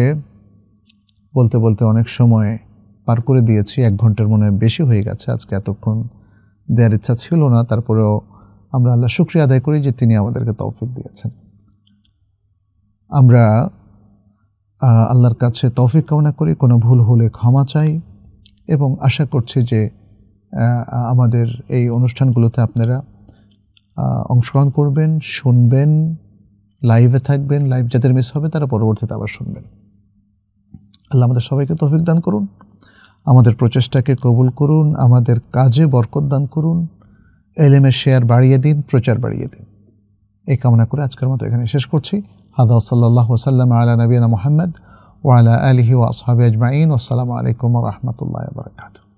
বলতে বলতে অনেক সময় পার করে দিয়েছি এক ঘন্টার মনে বেশি হয়ে গেছে আজকে এতক্ষণ দেওয়ার ইচ্ছা ছিল না তারপরেও আমরা আল্লাহ শুক্রিয়া আদায় করি যে তিনি আমাদেরকে তৌফিক দিয়েছেন আমরা আল্লাহর কাছে তৌফিক কামনা করি কোনো ভুল হলে ক্ষমা চাই এবং আশা করছি যে আমাদের এই অনুষ্ঠানগুলোতে আপনারা অংশগ্রহণ করবেন শুনবেন লাইভে থাকবেন লাইভ যাদের মিস হবে তারা পরবর্তীতে আবার শুনবেন আল্লাহ আমাদের সবাইকে তফিক দান করুন আমাদের প্রচেষ্টাকে কবুল করুন আমাদের কাজে বরকত দান করুন এলেমের শেয়ার বাড়িয়ে দিন প্রচার বাড়িয়ে দিন এই কামনা করে আজকের মতো এখানে শেষ করছি হাদা সাল্লাহ সাল্লাম আলা নবীনা মোহাম্মদ وعلى آله وأصحابه أجمعين والسلام عليكم ورحمة الله وبركاته